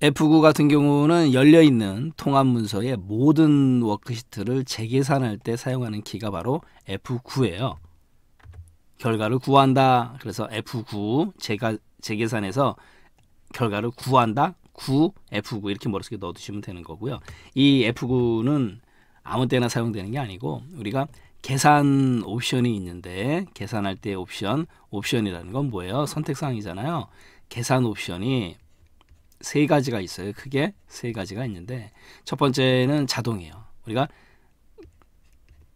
F9 같은 경우는 열려 있는 통합 문서의 모든 워크시트를 재계산할 때 사용하는 키가 바로 F9예요. 결과를 구한다. 그래서 F9 제가 재계산해서 결과를 구한다. 9 F9 이렇게 머릿속에 넣어두시면 되는 거고요. 이 F9는 아무 때나 사용되는 게 아니고 우리가 계산 옵션이 있는데 계산할 때 옵션 옵션이라는 건 뭐예요? 선택 사항이잖아요. 계산 옵션이 세 가지가 있어요. 크게 세 가지가 있는데 첫 번째는 자동이에요. 우리가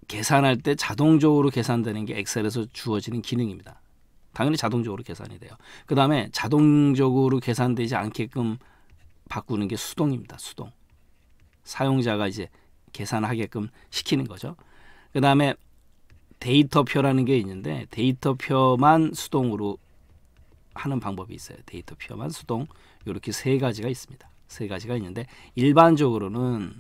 계산할 때 자동적으로 계산되는 게 엑셀에서 주어지는 기능입니다. 당연히 자동적으로 계산이 돼요. 그 다음에 자동적으로 계산되지 않게끔 바꾸는 게 수동입니다. 수동. 사용자가 이제 계산하게끔 시키는 거죠. 그 다음에 데이터표라는 게 있는데 데이터표만 수동으로 하는 방법이 있어요. 데이터표만 수동 이렇게 세 가지가 있습니다. 세 가지가 있는데 일반적으로는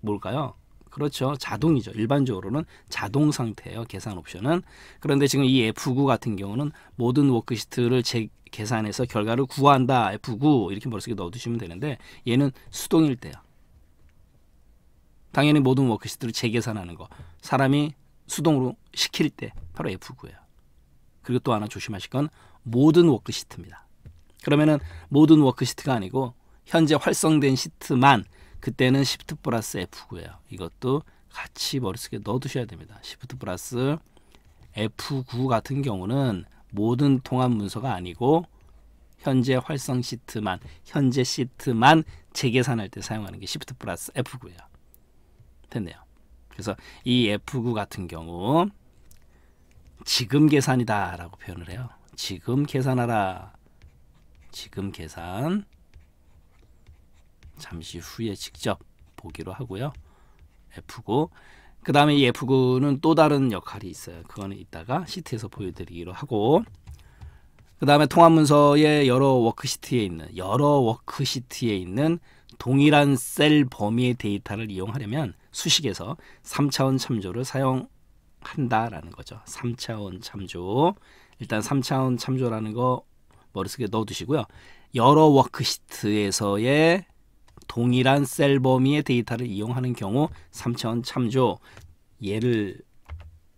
뭘까요? 그렇죠. 자동이죠. 일반적으로는 자동 상태예요. 계산 옵션은. 그런데 지금 이 F9 같은 경우는 모든 워크시트를 재, 계산해서 결과를 구한다. F9 이렇게 머릿속에 넣어두시면 되는데 얘는 수동일 때요. 당연히 모든 워크시트를 재계산하는 거. 사람이 수동으로 시킬 때 바로 F9예요. 그리고 또 하나 조심하실 건 모든 워크시트입니다. 그러면은 모든 워크시트가 아니고 현재 활성된 시트만 그때는 시프트 플러스 F고요. 이것도 같이 머릿속에 넣어두셔야 됩니다. 시프트 플러스 F9 같은 경우는 모든 통합 문서가 아니고 현재 활성 시트만 현재 시트만 재계산할 때 사용하는 게 시프트 플러스 F고요. 됐네요. 그래서 이 F9 같은 경우 지금 계산이다 라고 표현을 해요. 지금 계산하라. 지금 계산 잠시 후에 직접 보기로 하고요. F9 그 다음에 이 F9는 또 다른 역할이 있어요. 그거는 이따가 시트에서 보여드리기로 하고 그 다음에 통합문서의 여러 워크시트에 있는 여러 워크시트에 있는 동일한 셀 범위의 데이터를 이용하려면 수식에서 3차원 참조를 사용한다라는 거죠. 3차원 참조 일단 3차원 참조라는 거 머릿속에 넣어두시고요. 여러 워크시트에서의 동일한 셀 범위의 데이터를 이용하는 경우 3차원 참조 예를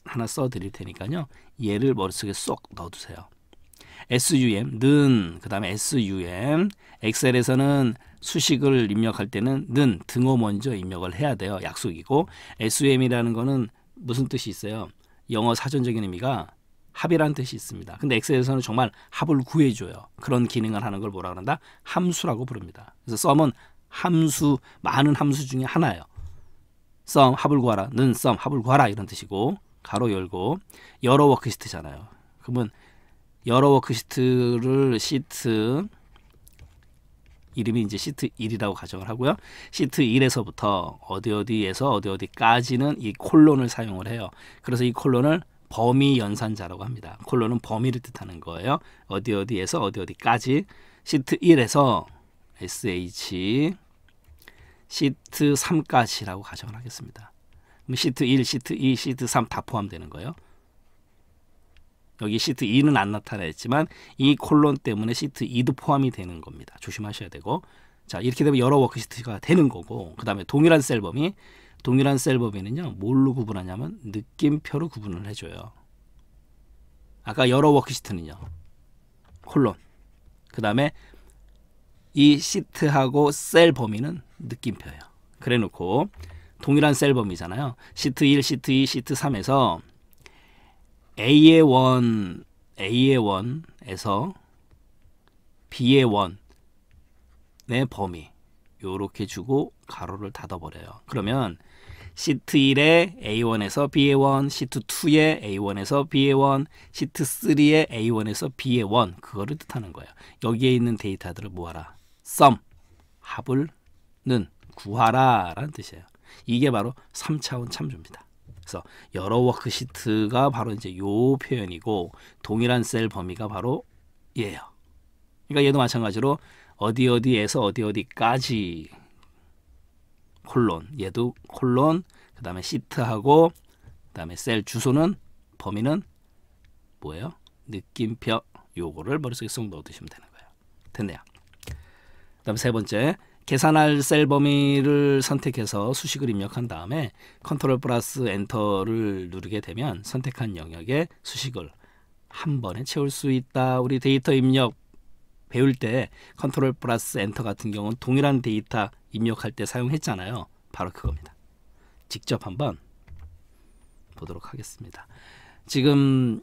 하나 써드릴 테니까요. 예를 머릿속에 쏙 넣어두세요. SUM, 는, 그 다음에 SUM, 엑셀에서는 수식을 입력할 때는 는, 등호 먼저 입력을 해야 돼요. 약속이고 SUM이라는 거는 무슨 뜻이 있어요? 영어 사전적인 의미가 합이라는 뜻이 있습니다. 근데 엑셀에서는 정말 합을 구해줘요. 그런 기능을 하는 걸 뭐라 그런다? 함수라고 부릅니다. 그래서 썸은 함수, 많은 함수 중에 하나예요. 썸, 합을 구하라. 는 썸, 합을 구하라. 이런 뜻이고 가로 열고 여러 워크시트잖아요. 그러면 여러 워크시트를 시트 이름이 이제 시트 1이라고 가정을 하고요. 시트 1에서부터 어디 어디에서 어디 어디까지는 이 콜론을 사용을 해요. 그래서 이 콜론을 범위 연산자라고 합니다. 콜론은 범위를 뜻하는 거예요. 어디 어디에서 어디 어디까지 시트 1에서 SH 시트 3까지라고 가정을 하겠습니다. 시트 1, 시트 2, 시트 3 다 포함되는 거예요. 여기 시트 2는 안 나타나있지만 이 콜론 때문에 시트 2도 포함이 되는 겁니다. 조심하셔야 되고 자 이렇게 되면 여러 워크시트가 되는 거고 그 다음에 동일한 셀 범위 동일한 셀 범위는요. 뭘로 구분하냐면 느낌표로 구분을 해줘요. 아까 여러 워크시트는요. 콜론 그 다음에 이 시트하고 셀 범위는 느낌표예요. 그래 놓고 동일한 셀 범위잖아요. 시트 1, 시트 2, 시트 3에서 A의 원, A의 원에서 B의 원의 범위 요렇게 주고 가로를 닫아버려요. 그러면 시트1에 A1에서 B에1, 시트2에 A1에서 B에1, 시트3에 A1에서 B에1 그거를 뜻하는 거예요. 여기에 있는 데이터들을 모아라. 썸, 합을는 구하라 라는 뜻이에요. 이게 바로 3차원 참조입니다. 그래서 여러 워크시트가 바로 이제 요 표현이고 동일한 셀 범위가 바로 얘예요. 그러니까 얘도 마찬가지로 어디 어디에서 어디 어디까지 콜론 얘도 콜론 그 다음에 시트하고 그 다음에 셀 주소는 범위는 뭐예요? 느낌표 요거를 머릿속에 쏙 넣어두시면 되는 거예요. 됐네요. 그 다음 세 번째 계산할 셀 범위를 선택해서 수식을 입력한 다음에 컨트롤 플러스 엔터를 누르게 되면 선택한 영역에 수식을 한 번에 채울 수 있다. 우리 데이터 입력 배울 때 컨트롤 플러스 엔터 같은 경우는 동일한 데이터 입력할 때 사용했잖아요. 바로 그겁니다. 직접 한번 보도록 하겠습니다. 지금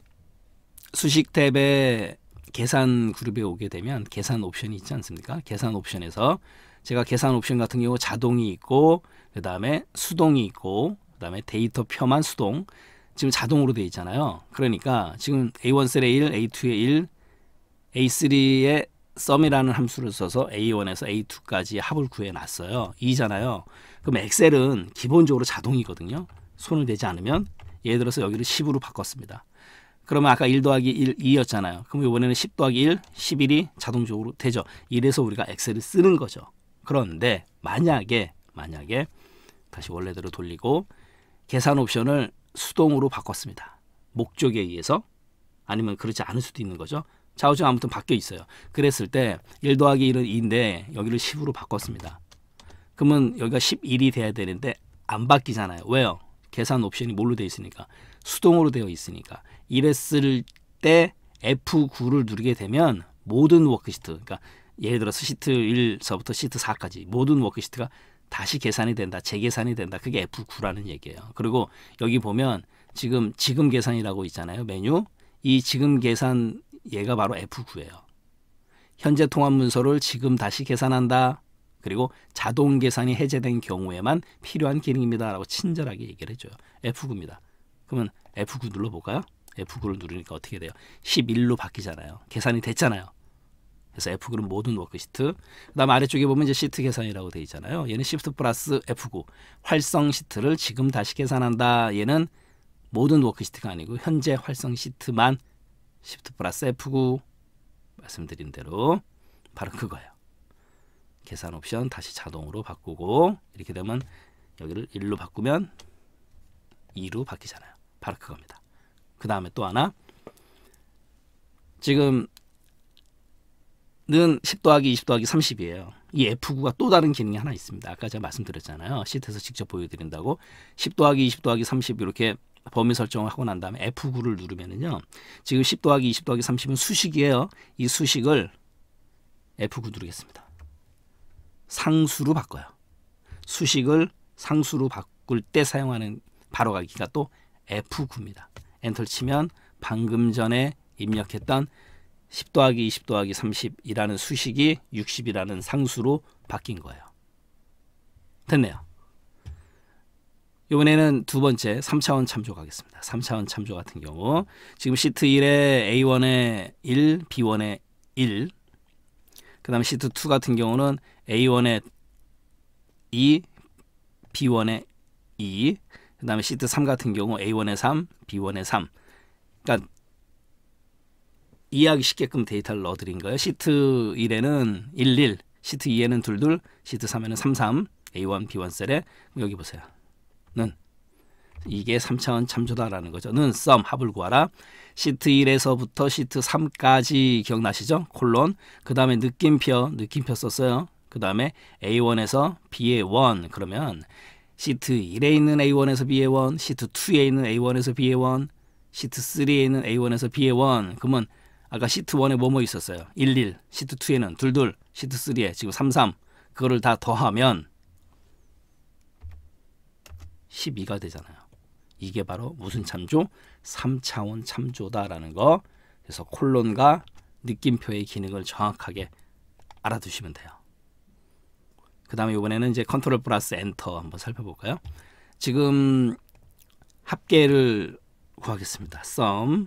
수식 탭에 계산 그룹에 오게 되면 계산 옵션이 있지 않습니까? 계산 옵션에서 제가 계산 옵션 같은 경우 자동이 있고 그 다음에 수동이 있고 그 다음에 데이터 표만 수동 지금 자동으로 되어 있잖아요. 그러니까 지금 A1셀에 1, A2에 1, A3에 썸이라는 함수를 써서 A1에서 A2까지 합을 구해놨어요. 2잖아요. 그럼 엑셀은 기본적으로 자동이거든요. 손을 대지 않으면 예를 들어서 여기를 10으로 바꿨습니다. 그러면 아까 1 더하기 1, 2였잖아요. 그럼 이번에는 10 더하기 1, 11이 자동적으로 되죠. 이래서 우리가 엑셀을 쓰는 거죠. 그런데 만약에 만약에 다시 원래대로 돌리고 계산 옵션을 수동으로 바꿨습니다. 목적에 의해서 아니면 그렇지 않을 수도 있는 거죠. 좌우지가 아무튼 바뀌어 있어요. 그랬을 때 1 더하기 1은 2인데 여기를 10으로 바꿨습니다. 그러면 여기가 11이 돼야 되는데 안 바뀌잖아요. 왜요? 계산 옵션이 뭘로 되어 있으니까 수동으로 되어 있으니까 이랬을 때 F9를 누르게 되면 모든 워크시트 그러니까 예를 들어서 시트 1서부터 시트 4까지 모든 워크시트가 다시 계산이 된다. 재계산이 된다. 그게 F9라는 얘기예요. 그리고 여기 보면 지금 지금 계산이라고 있잖아요. 메뉴. 이 지금 계산 얘가 바로 F9예요. 현재 통합 문서를 지금 다시 계산한다. 그리고 자동 계산이 해제된 경우에만 필요한 기능입니다. 라고 친절하게 얘기를 해줘요. F9입니다. 그러면 F9 눌러볼까요? F9를 누르니까 어떻게 돼요? 11로 바뀌잖아요. 계산이 됐잖아요. 그래서 F9는 모든 워크시트. 그 다음 아래쪽에 보면 이제 시트 계산이라고 되어 있잖아요. 얘는 시프트 플러스 F9. 활성 시트를 지금 다시 계산한다. 얘는 모든 워크시트가 아니고 현재 활성 시트만 시프트 플러스 F9 말씀드린 대로 바로 그거예요. 계산 옵션 다시 자동으로 바꾸고 이렇게 되면 여기를 1로 바꾸면 2로 바뀌잖아요. 바로 그겁니다. 그 다음에 또 하나 지금 는10 더하기 20 더하기 30이에요. 이 F9가 또 다른 기능이 하나 있습니다. 아까 제가 말씀드렸잖아요. 시트에서 직접 보여드린다고 10 더하기 20 더하기 30 이렇게 범위 설정을 하고 난 다음에 F9를 누르면은요. 지금 10 더하기 20 더하기 30은 수식이에요. 이 수식을 F9 누르겠습니다. 상수로 바꿔요. 수식을 상수로 바꿀 때 사용하는 바로가기가 또 F9입니다. 엔터 를 치면 방금 전에 입력했던 10 더하기 20 더하기 30이라는 수식이 60이라는 상수로 바뀐 거예요. 됐네요. 이번에는 두 번째 3차원 참조 가겠습니다. 3차원 참조 같은 경우 지금 시트 1에 A1에 1, B1에 1, 그 다음에 시트 2 같은 경우는 A1에 2, B1에 2, 그 다음에 시트 3 같은 경우 A1에 3, B1에 3. 그러니까 이해하기 쉽게끔 데이터를 넣어드린 거예요. 시트 1에는 11, 시트 2에는 22, 시트 3에는 33, A1, B1 셀에 여기 보세요. 는 이게 3차원 참조다라는 거죠. 는 썸, 합을 구하라. 시트 1에서부터 시트 3까지 기억나시죠? 콜론. 그 다음에 느낌표, 느낌표 썼어요. 그 다음에 A1에서 B의1 그러면 시트 1에 있는 A1에서 B의1, 시트 2에 있는 A1에서 B의1, 시트 3에 있는 A1에서 B의1 그러면 아까 시트 1에 뭐뭐 있었어요? 11, 시트 2에는 22, 시트 3에 지금 33 그거를 다 더하면 12가 되잖아요. 이게 바로 무슨 참조? 3차원 참조다라는 거. 그래서 콜론과 느낌표의 기능을 정확하게 알아두시면 돼요. 그 다음에 이번에는 이제 컨트롤 플러스 엔터 한번 살펴볼까요? 지금 합계를 구하겠습니다. sum,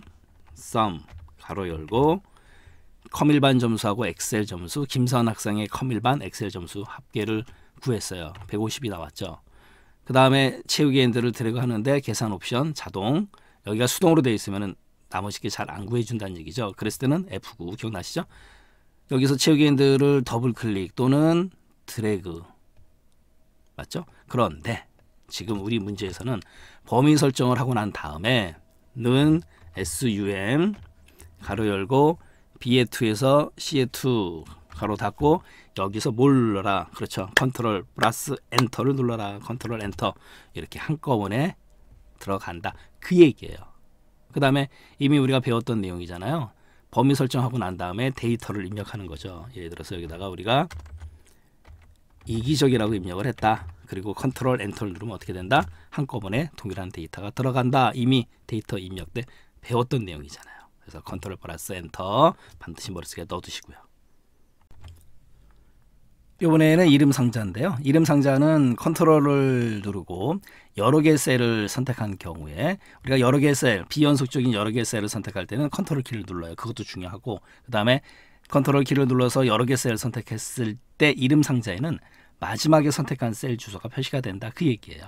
sum 가로 열고 컴일반 점수하고 엑셀 점수 김선 학생의 컴일반 엑셀 점수 합계를 구했어요. 150이 나왔죠. 그 다음에 채우기 핸들을 들고 하는데 계산 옵션 자동 여기가 수동으로 되어 있으면은 나머지 게잘 안 구해준다는 얘기죠. 그랬을 때는 F9 기억나시죠? 여기서 채우기 핸들을 더블 클릭 또는 드래그 맞죠? 그런데 지금 우리 문제에서는 범위 설정을 하고 난 다음에 는 SUM 가로 열고 B의 2에서 C의 2 바로 닫고 여기서 뭘 눌러라 그렇죠 컨트롤 플러스 엔터를 눌러라 컨트롤 엔터 이렇게 한꺼번에 들어간다 그 얘기예요 그 다음에 이미 우리가 배웠던 내용이잖아요 범위 설정하고 난 다음에 데이터를 입력하는 거죠 예를 들어서 여기다가 우리가 이기적이라고 입력을 했다 그리고 컨트롤 엔터를 누르면 어떻게 된다 한꺼번에 동일한 데이터가 들어간다 이미 데이터 입력 때 배웠던 내용이잖아요 그래서 컨트롤 플러스 엔터 반드시 머릿속에 넣어두시고요. 이번에는 이름 상자인데요. 이름 상자는 컨트롤을 누르고 여러 개의 셀을 선택한 경우에 우리가 여러 개의 셀, 비연속적인 여러 개의 셀을 선택할 때는 컨트롤 키를 눌러요. 그것도 중요하고 그다음에 컨트롤 키를 눌러서 여러 개의 셀을 선택했을 때 이름 상자에는 마지막에 선택한 셀 주소가 표시가 된다. 그 얘기예요.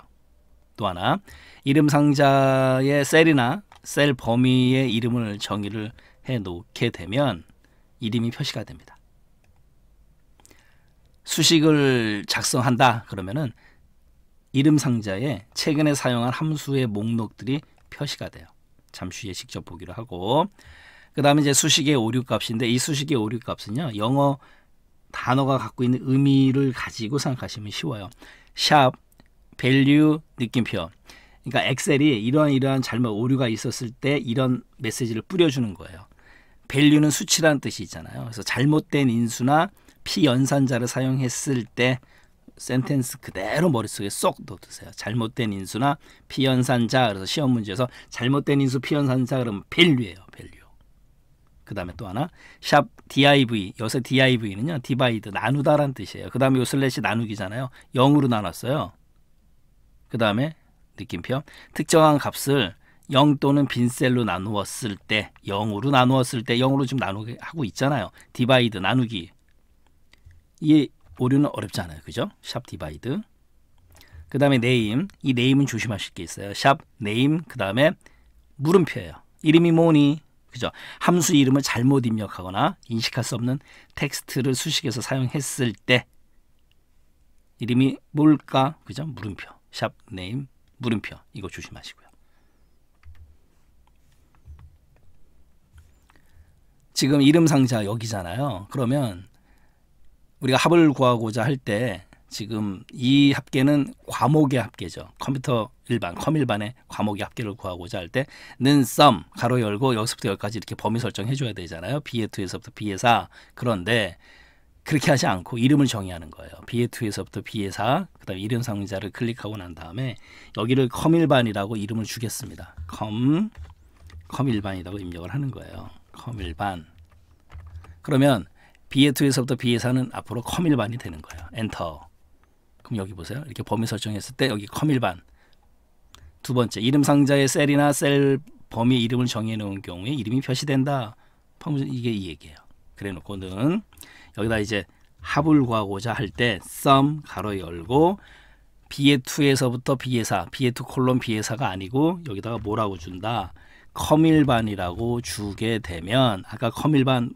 또 하나 이름 상자의 셀이나 셀 범위의 이름을 정의를 해 놓게 되면 이름이 표시가 됩니다. 수식을 작성한다 그러면은 이름 상자에 최근에 사용한 함수의 목록들이 표시가 돼요. 잠시 후에 직접 보기로 하고 그 다음에 이제 수식의 오류 값인데 이 수식의 오류 값은요. 영어 단어가 갖고 있는 의미를 가지고 생각하시면 쉬워요. 샵, 밸류, 느낌표 그러니까 엑셀이 이러한 이러한 잘못 오류가 있었을 때 이런 메시지를 뿌려주는 거예요. 밸류는 수치라는 뜻이 있잖아요. 그래서 잘못된 인수나 피연산자를 사용했을 때 센텐스 그대로 머릿속에 쏙 넣어두세요. 잘못된 인수나 피연산자 그래서 시험 문제에서 잘못된 인수 피연산자 그러면 밸류예요. 밸류. 그 다음에 또 하나 샵 div 요새 div는요. 디바이드 나누다란 뜻이에요. 그 다음에 요 슬래시 나누기잖아요. 0으로 나눴어요. 그 다음에 느낌표 특정한 값을 0 또는 빈셀로 나누었을 때 0으로 나누었을 때 0으로 지금 나누게 하고 있잖아요. 디바이드 나누기 이 오류는 어렵지 않아요. 그죠? 샵 디바이드. 그 다음에 네임. 이 네임은 조심하실 게 있어요. 샵 네임. 그 다음에 물음표예요. 이름이 뭐니? 그죠? 함수 이름을 잘못 입력하거나 인식할 수 없는 텍스트를 수식에서 사용했을 때 이름이 뭘까? 그죠? 물음표. 샵 네임 물음표. 이거 조심하시고요. 지금 이름 상자 여기잖아요. 그러면 우리가 합을 구하고자 할 때 지금 이 합계는 과목의 합계죠. 컴퓨터 일반, 컴일반의 과목의 합계를 구하고자 할 때는 썸 가로 열고 여기서부터 여기까지 이렇게 범위 설정해 줘야 되잖아요. B의 2에서부터 B의 4. 그런데 그렇게 하지 않고 이름을 정의하는 거예요. B의 2에서부터 B의 4, 그 다음에 이름 상자를 클릭하고 난 다음에 여기를 컴일반이라고 이름을 주겠습니다. 컴, 컴일반이라고 입력을 하는 거예요. 컴일반. 그러면 BA2에서부터 BA4는 앞으로 컴일반이 되는 거예요. 엔터. 그럼 여기 보세요. 이렇게 범위 설정했을 때 여기 컴일반. 두 번째, 이름 상자의 셀이나 셀 범위 이름을 정해 놓은 경우에 이름이 표시된다. 이게 이 얘기예요. 그래 놓고는 여기다 이제 합을 구하고자 할 때 sum 가로 열고 BA2에서부터 BA4, BA2 콜론 BA4가 아니고 여기다가 뭐라고 준다? 컴일반이라고 주게 되면 아까 컴일반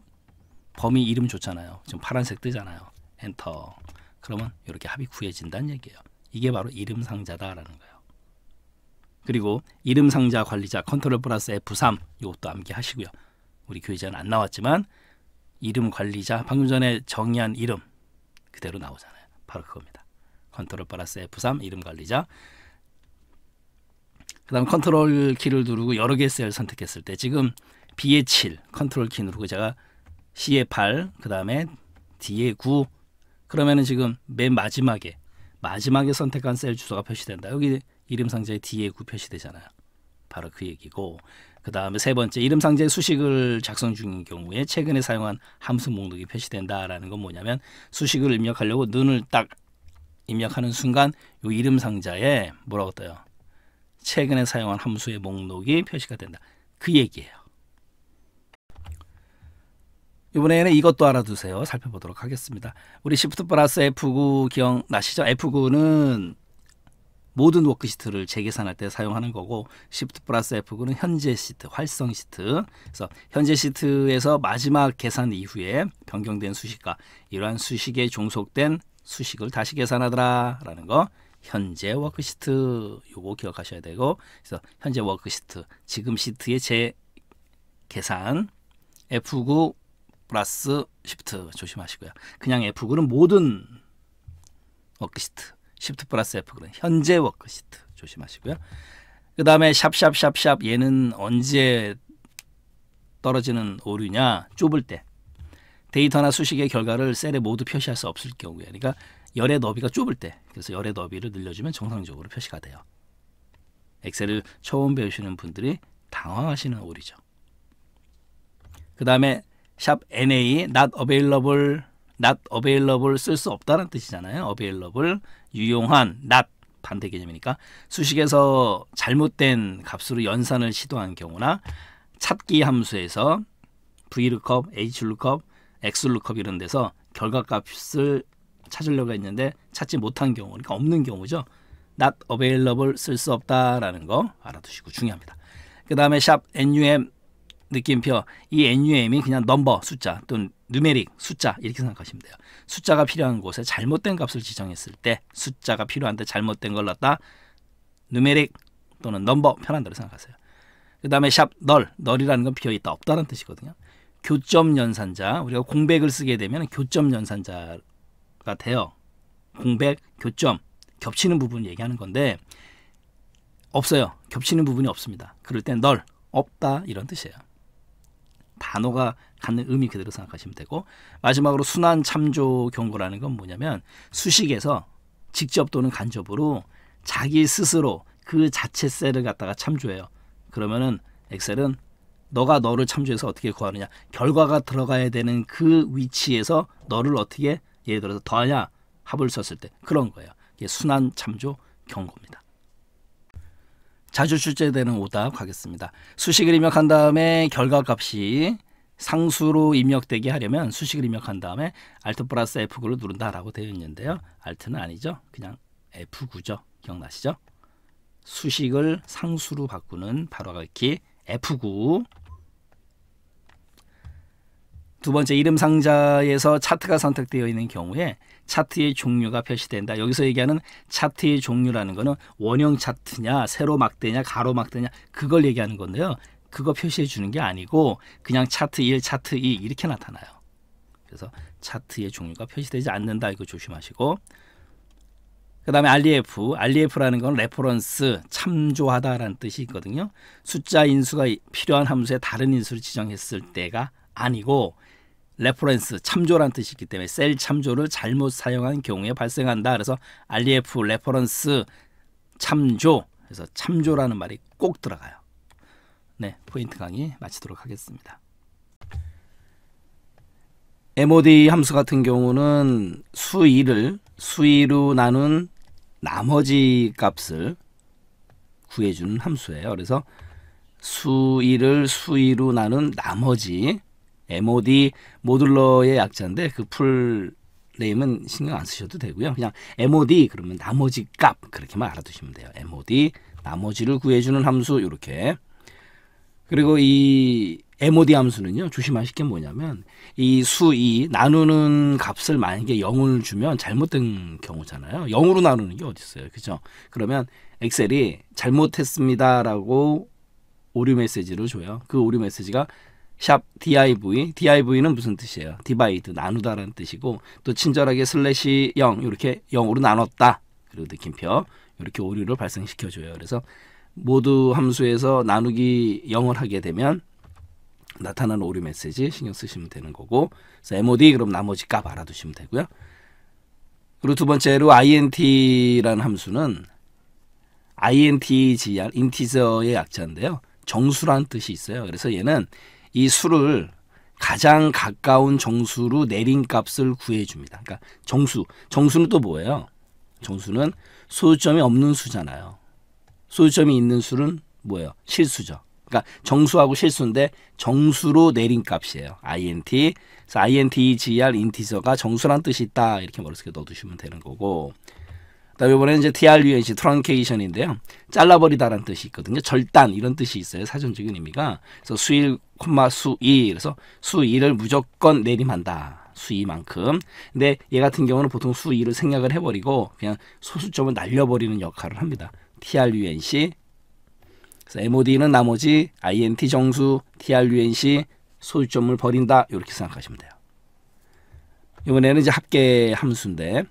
범위 이름 좋잖아요. 지금 파란색 뜨잖아요. 엔터. 그러면 이렇게 합이 구해진다는 얘기예요. 이게 바로 이름 상자다라는 거예요. 그리고 이름 상자 관리자 컨트롤 플러스 F3 이것도 암기하시고요. 우리 교재는 안 나왔지만 이름 관리자 방금 전에 정의한 이름 그대로 나오잖아요. 바로 그겁니다. 컨트롤 플러스 F3 이름 관리자 그 다음 컨트롤 키를 누르고 여러 개의 셀 선택했을 때 지금 B의 7 컨트롤 키 누르고 그 제가 C에 8, 그 다음에 D에 9. 그러면은 지금 맨 마지막에 마지막에 선택한 셀 주소가 표시된다. 여기 이름 상자에 D에 9 표시되잖아요. 바로 그 얘기고 그 다음에 세 번째 이름 상자에 수식을 작성 중인 경우에 최근에 사용한 함수 목록이 표시된다라는 건 뭐냐면 수식을 입력하려고 눈을 딱 입력하는 순간 이 이름 상자에 뭐라고 떠요? 최근에 사용한 함수의 목록이 표시가 된다. 그 얘기예요. 이번에는 이것도 알아두세요. 살펴보도록 하겠습니다. 우리 시프트 플러스 F9 기억나시죠? F9는 모든 워크시트를 재계산할 때 사용하는 거고 시프트 플러스 F9는 현재 시트, 활성 시트 그래서 현재 시트에서 마지막 계산 이후에 변경된 수식과 이러한 수식에 종속된 수식을 다시 계산하더라 라는 거 현재 워크시트 요거 기억하셔야 되고 그래서 현재 워크시트 지금 시트의 재계산 F9 플러스 시프트 조심하시고요. 그냥 F 그룹 모든 워크시트 시프트 플러스 F 그룹 현재 워크시트 조심하시고요. 그 다음에 샵샵샵샵 얘는 언제 떨어지는 오류냐 좁을 때 데이터나 수식의 결과를 셀에 모두 표시할 수 없을 경우에 그러니까 열의 너비가 좁을 때 그래서 열의 너비를 늘려주면 정상적으로 표시가 돼요. 엑셀을 처음 배우시는 분들이 당황하시는 오류죠. 그 다음에 샵 NA not available not available 쓸 수 없다는 뜻이잖아요. available 유용한 not 반대 개념이니까 수식에서 잘못된 값으로 연산을 시도한 경우나 찾기 함수에서 vlookup, hlookup, xlookup 이런 데서 결과값을 찾으려고 했는데 찾지 못한 경우 그러니까 없는 경우죠. not available 쓸 수 없다라는 거 알아두시고 중요합니다. 그 다음에 샵 num 느낌표 이 NUM이 그냥 넘버 숫자 또는 누메릭 숫자 이렇게 생각하시면 돼요. 숫자가 필요한 곳에 잘못된 값을 지정했을 때 숫자가 필요한데 잘못된 걸 넣었다. 누메릭 또는 넘버 편한 대로 생각하세요. 그 다음에 샵 널, 널이라는 건 비어있다 없다는 뜻이거든요. 교점 연산자 우리가 공백을 쓰게 되면 교점 연산자가 돼요. 공백, 교점 겹치는 부분 얘기하는 건데 없어요. 겹치는 부분이 없습니다. 그럴 땐 널, 없다 이런 뜻이에요. 단어가 갖는 의미 그대로 생각하시면 되고 마지막으로 순환 참조 경고라는 건 뭐냐면 수식에서 직접 또는 간접으로 자기 스스로 그 자체 셀을 갖다가 참조해요. 그러면은 엑셀은 너가 너를 참조해서 어떻게 구하느냐 결과가 들어가야 되는 그 위치에서 너를 어떻게 예를 들어서 더하냐 합을 썼을 때 그런 거예요. 이게 순환 참조 경고입니다. 자주 출제되는 오답 가겠습니다. 수식을 입력한 다음에 결과값이 상수로 입력되게 하려면 수식을 입력한 다음에 Alt 플러스 F9를 누른다라고 되어 있는데요. Alt는 아니죠. 그냥 F9죠. 기억나시죠? 수식을 상수로 바꾸는 바로 가기 F9 두 번째 이름 상자에서 차트가 선택되어 있는 경우에 차트의 종류가 표시된다. 여기서 얘기하는 차트의 종류라는 거는 원형 차트냐, 세로 막대냐, 가로 막대냐 그걸 얘기하는 건데요. 그거 표시해 주는 게 아니고 그냥 차트 1, 차트 2 이렇게 나타나요. 그래서 차트의 종류가 표시되지 않는다. 이거 조심하시고 그 다음에 RDF, RDF라는 건 레퍼런스, 참조하다라는 뜻이 있거든요. 숫자 인수가 필요한 함수의 다른 인수를 지정했을 때가 아니고 레퍼런스 참조란 뜻이기 때문에 셀 참조를 잘못 사용한 경우에 발생한다. 그래서 r f 레퍼런스 참조 그래서 참조라는 말이 꼭 들어가요. 네, 포인트 강의 마치도록 하겠습니다. MOD 함수 같은 경우는 수 2를 수 2로 나눈 나머지 값을 구해주는 함수예요. 그래서 수 2를 수 2로 나눈 나머지 MOD 모듈러의 약자인데 그 풀 네임은 신경 안 쓰셔도 되고요. 그냥 MOD 그러면 나머지 값 그렇게만 알아두시면 돼요. MOD 나머지를 구해주는 함수 이렇게 그리고 이 MOD 함수는요 조심하실 게 뭐냐면 이 수 이 나누는 값을 만약에 0을 주면 잘못된 경우잖아요 0으로 나누는 게 어디 있어요 그죠 그러면 엑셀이 잘못했습니다라고 오류 메시지를 줘요 그 오류 메시지가 샵 div, div는 무슨 뜻이에요? 디바이드 나누다라는 뜻이고 또 친절하게 슬래시 0 이렇게 0으로 나눴다. 그리고 느낌표 이렇게 오류를 발생시켜줘요. 그래서 모두 함수에서 나누기 0을 하게 되면 나타난 오류 메시지 신경 쓰시면 되는 거고 그래서 mod 그럼 나머지 값 알아두시면 되고요. 그리고 두 번째로 int라는 함수는 intgr, 인티저의 약자인데요. 정수란 뜻이 있어요. 그래서 얘는 이 수를 가장 가까운 정수로 내린 값을 구해줍니다. 그러니까 정수, 정수는 또 뭐예요? 정수는 소수점이 없는 수잖아요. 소수점이 있는 수는 뭐예요? 실수죠. 그러니까 정수하고 실수인데 정수로 내린 값이에요. int, 그래서 int, e, gr, 인티저가 정수란 뜻이 있다 이렇게 머릿속에 넣어두시면 되는 거고 다음 이번에는 이제 TRUNC, 트렁케이션인데요. 잘라버리다라는 뜻이 있거든요. 절단 이런 뜻이 있어요. 사전적인 의미가. 그래서 수일 콤마 수이 그래서 수이를 무조건 내림한다. 수이만큼. 근데 얘 같은 경우는 보통 수이를 생략을 해버리고 그냥 소수점을 날려버리는 역할을 합니다. TRUNC 그래서 MOD는 나머지 INT 정수 TRUNC 소수점을 버린다 이렇게 생각하시면 돼요. 이번에는 이제 합계 함수인데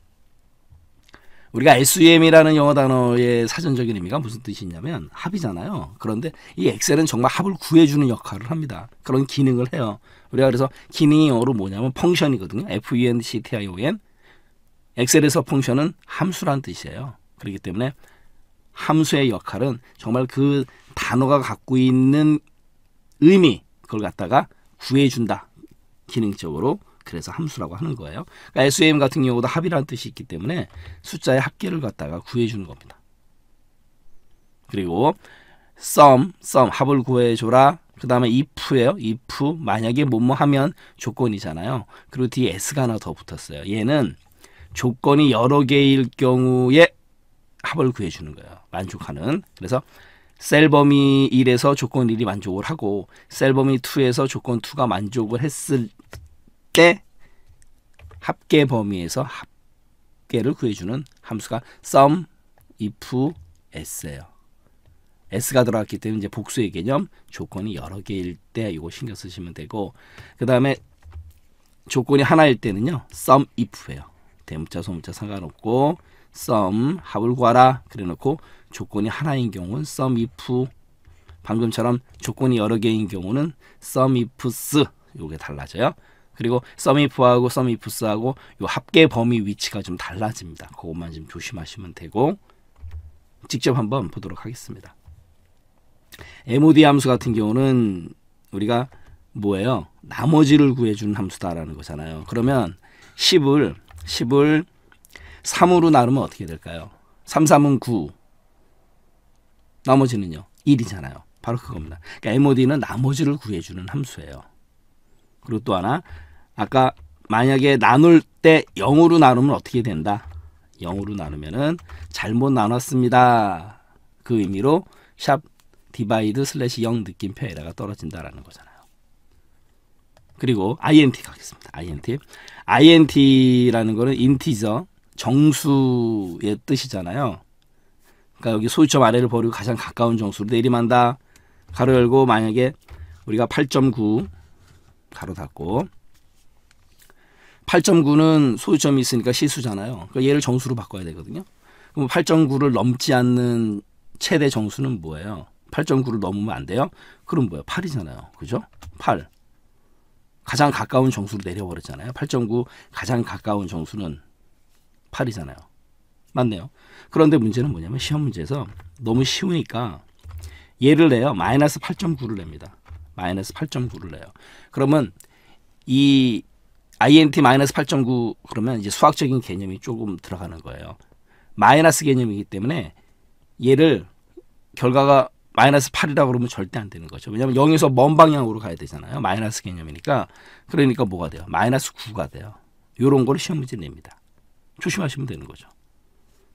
우리가 SUM이라는 영어 단어의 사전적인 의미가 무슨 뜻이냐면 합이잖아요. 그런데 이 엑셀은 정말 합을 구해주는 역할을 합니다. 그런 기능을 해요. 우리가 그래서 기능이 영어로 뭐냐면 펑션이거든요. F-U-N-C-T-I-O-N 엑셀에서 펑션은 함수란 뜻이에요. 그렇기 때문에 함수의 역할은 정말 그 단어가 갖고 있는 의미 그걸 갖다가 구해준다. 기능적으로 그래서 함수라고 하는 거예요. 그러니까 s m 같은 경우도 합이라는 뜻이 있기 때문에 숫자의 합계를 갖다가 구해주는 겁니다. 그리고 sum, sum 합을 구해줘라. 그 다음에 if예요. if 만약에 뭐뭐 하면 조건이잖아요. 그리고 뒤에 s가 하나 더 붙었어요. 얘는 조건이 여러 개일 경우에 합을 구해주는 거예요. 만족하는. 그래서 셀 범위 1에서 조건 1이 만족을 하고 셀 범위 2에서 조건 2가 만족을 했을 때 합계 범위에서 합계를 구해주는 함수가 sum, if, s예요. s가 들어왔기 때문에 이제 복수의 개념, 조건이 여러 개일 때 이거 신경 쓰시면 되고 그 다음에 조건이 하나일 때는요. sum, if예요. 대문자, 소문자 상관없고 sum, 합을 구하라 그래놓고 조건이 하나인 경우는 sum, if 방금처럼 조건이 여러 개인 경우는 sum, if, s 요게 달라져요. 그리고 서미프하고 서미프스하고 요 합계 범위 위치가 좀 달라집니다. 그것만 좀 조심하시면 되고 직접 한번 보도록 하겠습니다. MOD 함수 같은 경우는 우리가 뭐예요? 나머지를 구해준 함수다라는 거잖아요. 그러면 10을 10을 3으로 나누면 어떻게 될까요? 3, 3은 9. 나머지는요. 1이잖아요. 바로 그겁니다. 그러니까 MOD는 나머지를 구해주는 함수예요. 그리고 또 하나 아까 만약에 나눌 때 0으로 나누면 어떻게 된다? 0으로 나누면은 잘못 나눴습니다. 그 의미로 샵 디바이드 슬래시 0 느낌표 에다가 떨어진다라는 거잖아요. 그리고 int 가겠습니다. int. int라는 거는 인티저 정수의 뜻이잖아요. 그러니까 여기 소유점 아래를 버리고 가장 가까운 정수로 내림한다. 가로 열고 만약에 우리가 8.9 가로 닫고 8.9는 소유점이 있으니까 실수잖아요. 그러니까 얘를 정수로 바꿔야 되거든요. 그럼 8.9를 넘지 않는 최대 정수는 뭐예요? 8.9를 넘으면 안 돼요? 그럼 뭐예요? 8이잖아요. 그죠? 8. 가장 가까운 정수로 내려버렸잖아요. 8.9 가장 가까운 정수는 8이잖아요. 맞네요. 그런데 문제는 뭐냐면 시험 문제에서 너무 쉬우니까 얘를 내요. 마이너스 8.9를 냅니다. 마이너스 8.9를 내요. 그러면 이 INT 마이너스 8.9 그러면 이제 수학적인 개념이 조금 들어가는 거예요. 마이너스 개념이기 때문에 얘를 결과가 마이너스 8이라고 그러면 절대 안 되는 거죠. 왜냐하면 0에서 먼 방향으로 가야 되잖아요. 마이너스 개념이니까. 그러니까 뭐가 돼요? 마이너스 9가 돼요. 요런 걸 시험 문제 냅니다. 조심하시면 되는 거죠.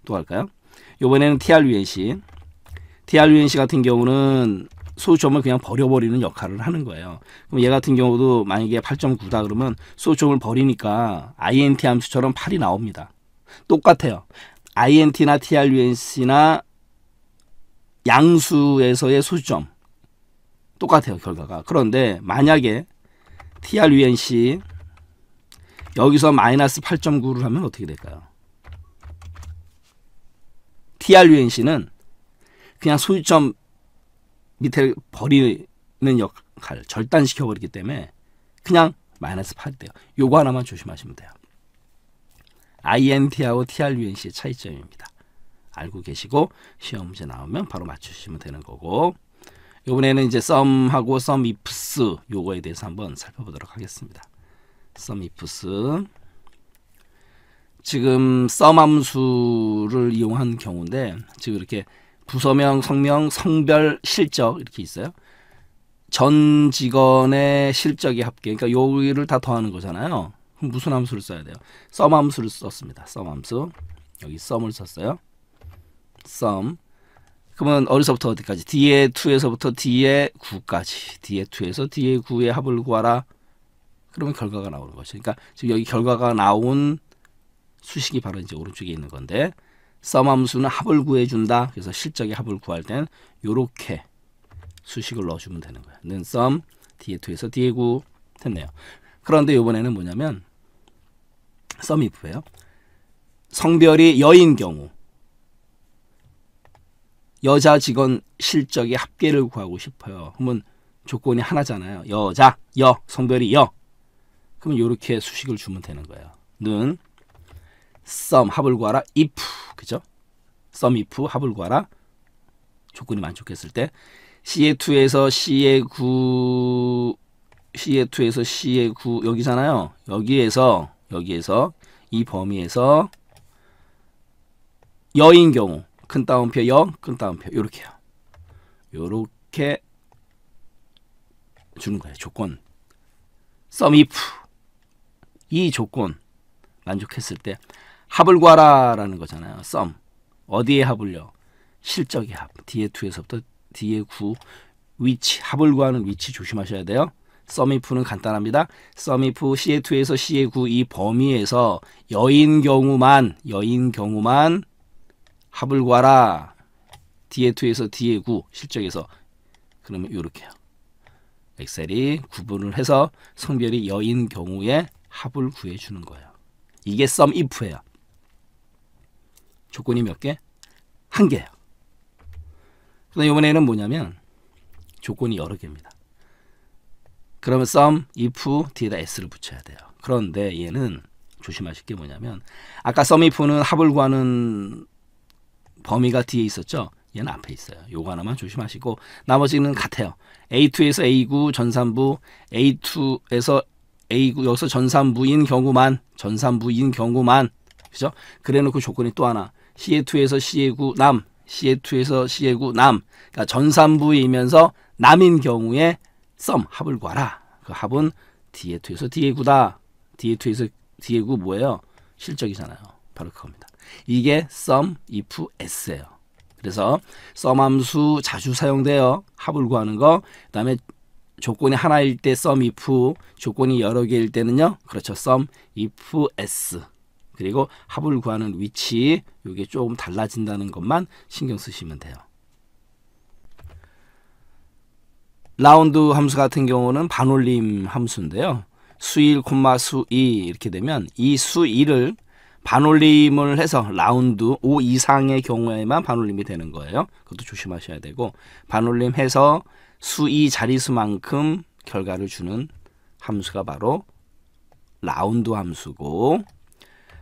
또 할까요? 요번에는 TRUNC. TRUNC 같은 경우는 소수점을 그냥 버려버리는 역할을 하는 거예요. 그럼 얘 같은 경우도 만약에 8.9다 그러면 소수점을 버리니까 INT 함수처럼 8이 나옵니다. 똑같아요. INT나 TRUNC나 양수에서의 소수점 똑같아요 결과가. 그런데 만약에 TRUNC 여기서 마이너스 8.9를 하면 어떻게 될까요? TRUNC는 그냥 소유점 밑에 버리는 역할 절단시켜 버리기 때문에 그냥 마이너스 8 돼요. 요거 하나만 조심하시면 돼요. INT하고 TRUNC의 차이점입니다. 알고 계시고 시험 문제 나오면 바로 맞추시면 되는 거고 이번에는 이제 썸하고 썸이프스 요거에 대해서 한번 살펴보도록 하겠습니다. 썸이프스 지금 썸함수를 이용한 경우인데 지금 이렇게 부서명, 성명, 성별, 실적 이렇게 있어요. 전 직원의 실적이 합계. 그러니까 요기를 다 더하는 거잖아요. 그럼 무슨 함수를 써야 돼요? 썸 함수를 썼습니다. 썸 함수. 여기 썸을 썼어요. 썸. 그러면 어디서부터 어디까지? D의 2에서부터 D의 9까지. D의 2에서 D의 9의 합을 구하라. 그러면 결과가 나오는 거죠. 그러니까 지금 여기 결과가 나온 수식이 바로 이제 오른쪽에 있는 건데 썸함수는 합을 구해준다. 그래서 실적의 합을 구할 땐 요렇게 수식을 넣어주면 되는 거야. 는 썸, 뒤에 2에서 뒤9 됐네요. 그런데 이번에는 뭐냐면 썸이프예요. 성별이 여인 경우 여자 직원 실적의 합계를 구하고 싶어요. 그러면 조건이 하나잖아요. 여자, 여, 성별이 여. 그러면 이렇게 수식을 주면 되는 거예요. 는썸 합을 구하라 if 그죠? 썸 if 합을 구하라 조건이 만족했을 때 C의 2에서 C의 9 C의 2에서 C의 9 여기잖아요. 여기에서 여기에서 이 범위에서 여인 경우 큰 따옴표 0, 큰 따옴표 요렇게요. 요렇게 주는 거예요. 조건. 썸 if 이 조건 만족했을 때 합을 구하라라는 거잖아요. 썸. 어디에 합을요? 실적의 합. 뒤에 투에서부터 뒤에 구 위치. 합을 구하는 위치 조심하셔야 돼요. 썸이프는 간단합니다. 썸이프 c 투에서 c 구이 범위에서 여인 경우만 여인 경우만 합을 구하라. 뒤에 투에서 뒤에 구 실적에서 그러면 이렇게요. 엑셀이 구분을 해서 성별이 여인 경우에 합을 구해주는 거예요. 이게 썸이프예요. 조건이 몇 개? 한 개예요. 그다음 이번에는 뭐냐면 조건이 여러 개입니다. 그러면 썸, if 뒤에다 s를 붙여야 돼요. 그런데 얘는 조심하실 게 뭐냐면 아까 썸, if는 합을 구하는 범위가 뒤에 있었죠. 얘는 앞에 있어요. 요거 하나만 조심하시고 나머지는 같아요. A2에서 A9 전산부, A2에서 A구 여기서 전산부인 경우만 전산부인 경우만 그죠? 그래놓고 조건이 또 하나 시에투에서 시에구 남, 시에투에서 시에구 남, 그러니까 전산부이면서 남인 경우에 썸 합을 구하라. 그 합은 디에투에서 디에구다. 디에투에서 디에구 뭐예요? 실적이잖아요. 바로 그겁니다. 이게 썸, if, s예요. 그래서 썸함수 자주 사용돼요. 합을 구하는 거. 그다음에 조건이 하나일 때 썸, 이프 조건이 여러 개일 때는요. 그렇죠. 썸, if, s. 그리고 합을 구하는 위치 이게 조금 달라진다는 것만 신경 쓰시면 돼요. 라운드 함수 같은 경우는 반올림 함수인데요. 수1 수2 이렇게 되면 이 수2를 반올림을 해서 라운드 5 이상의 경우에만 반올림이 되는 거예요. 그것도 조심하셔야 되고 반올림 해서 수2 자리수만큼 결과를 주는 함수가 바로 라운드 함수고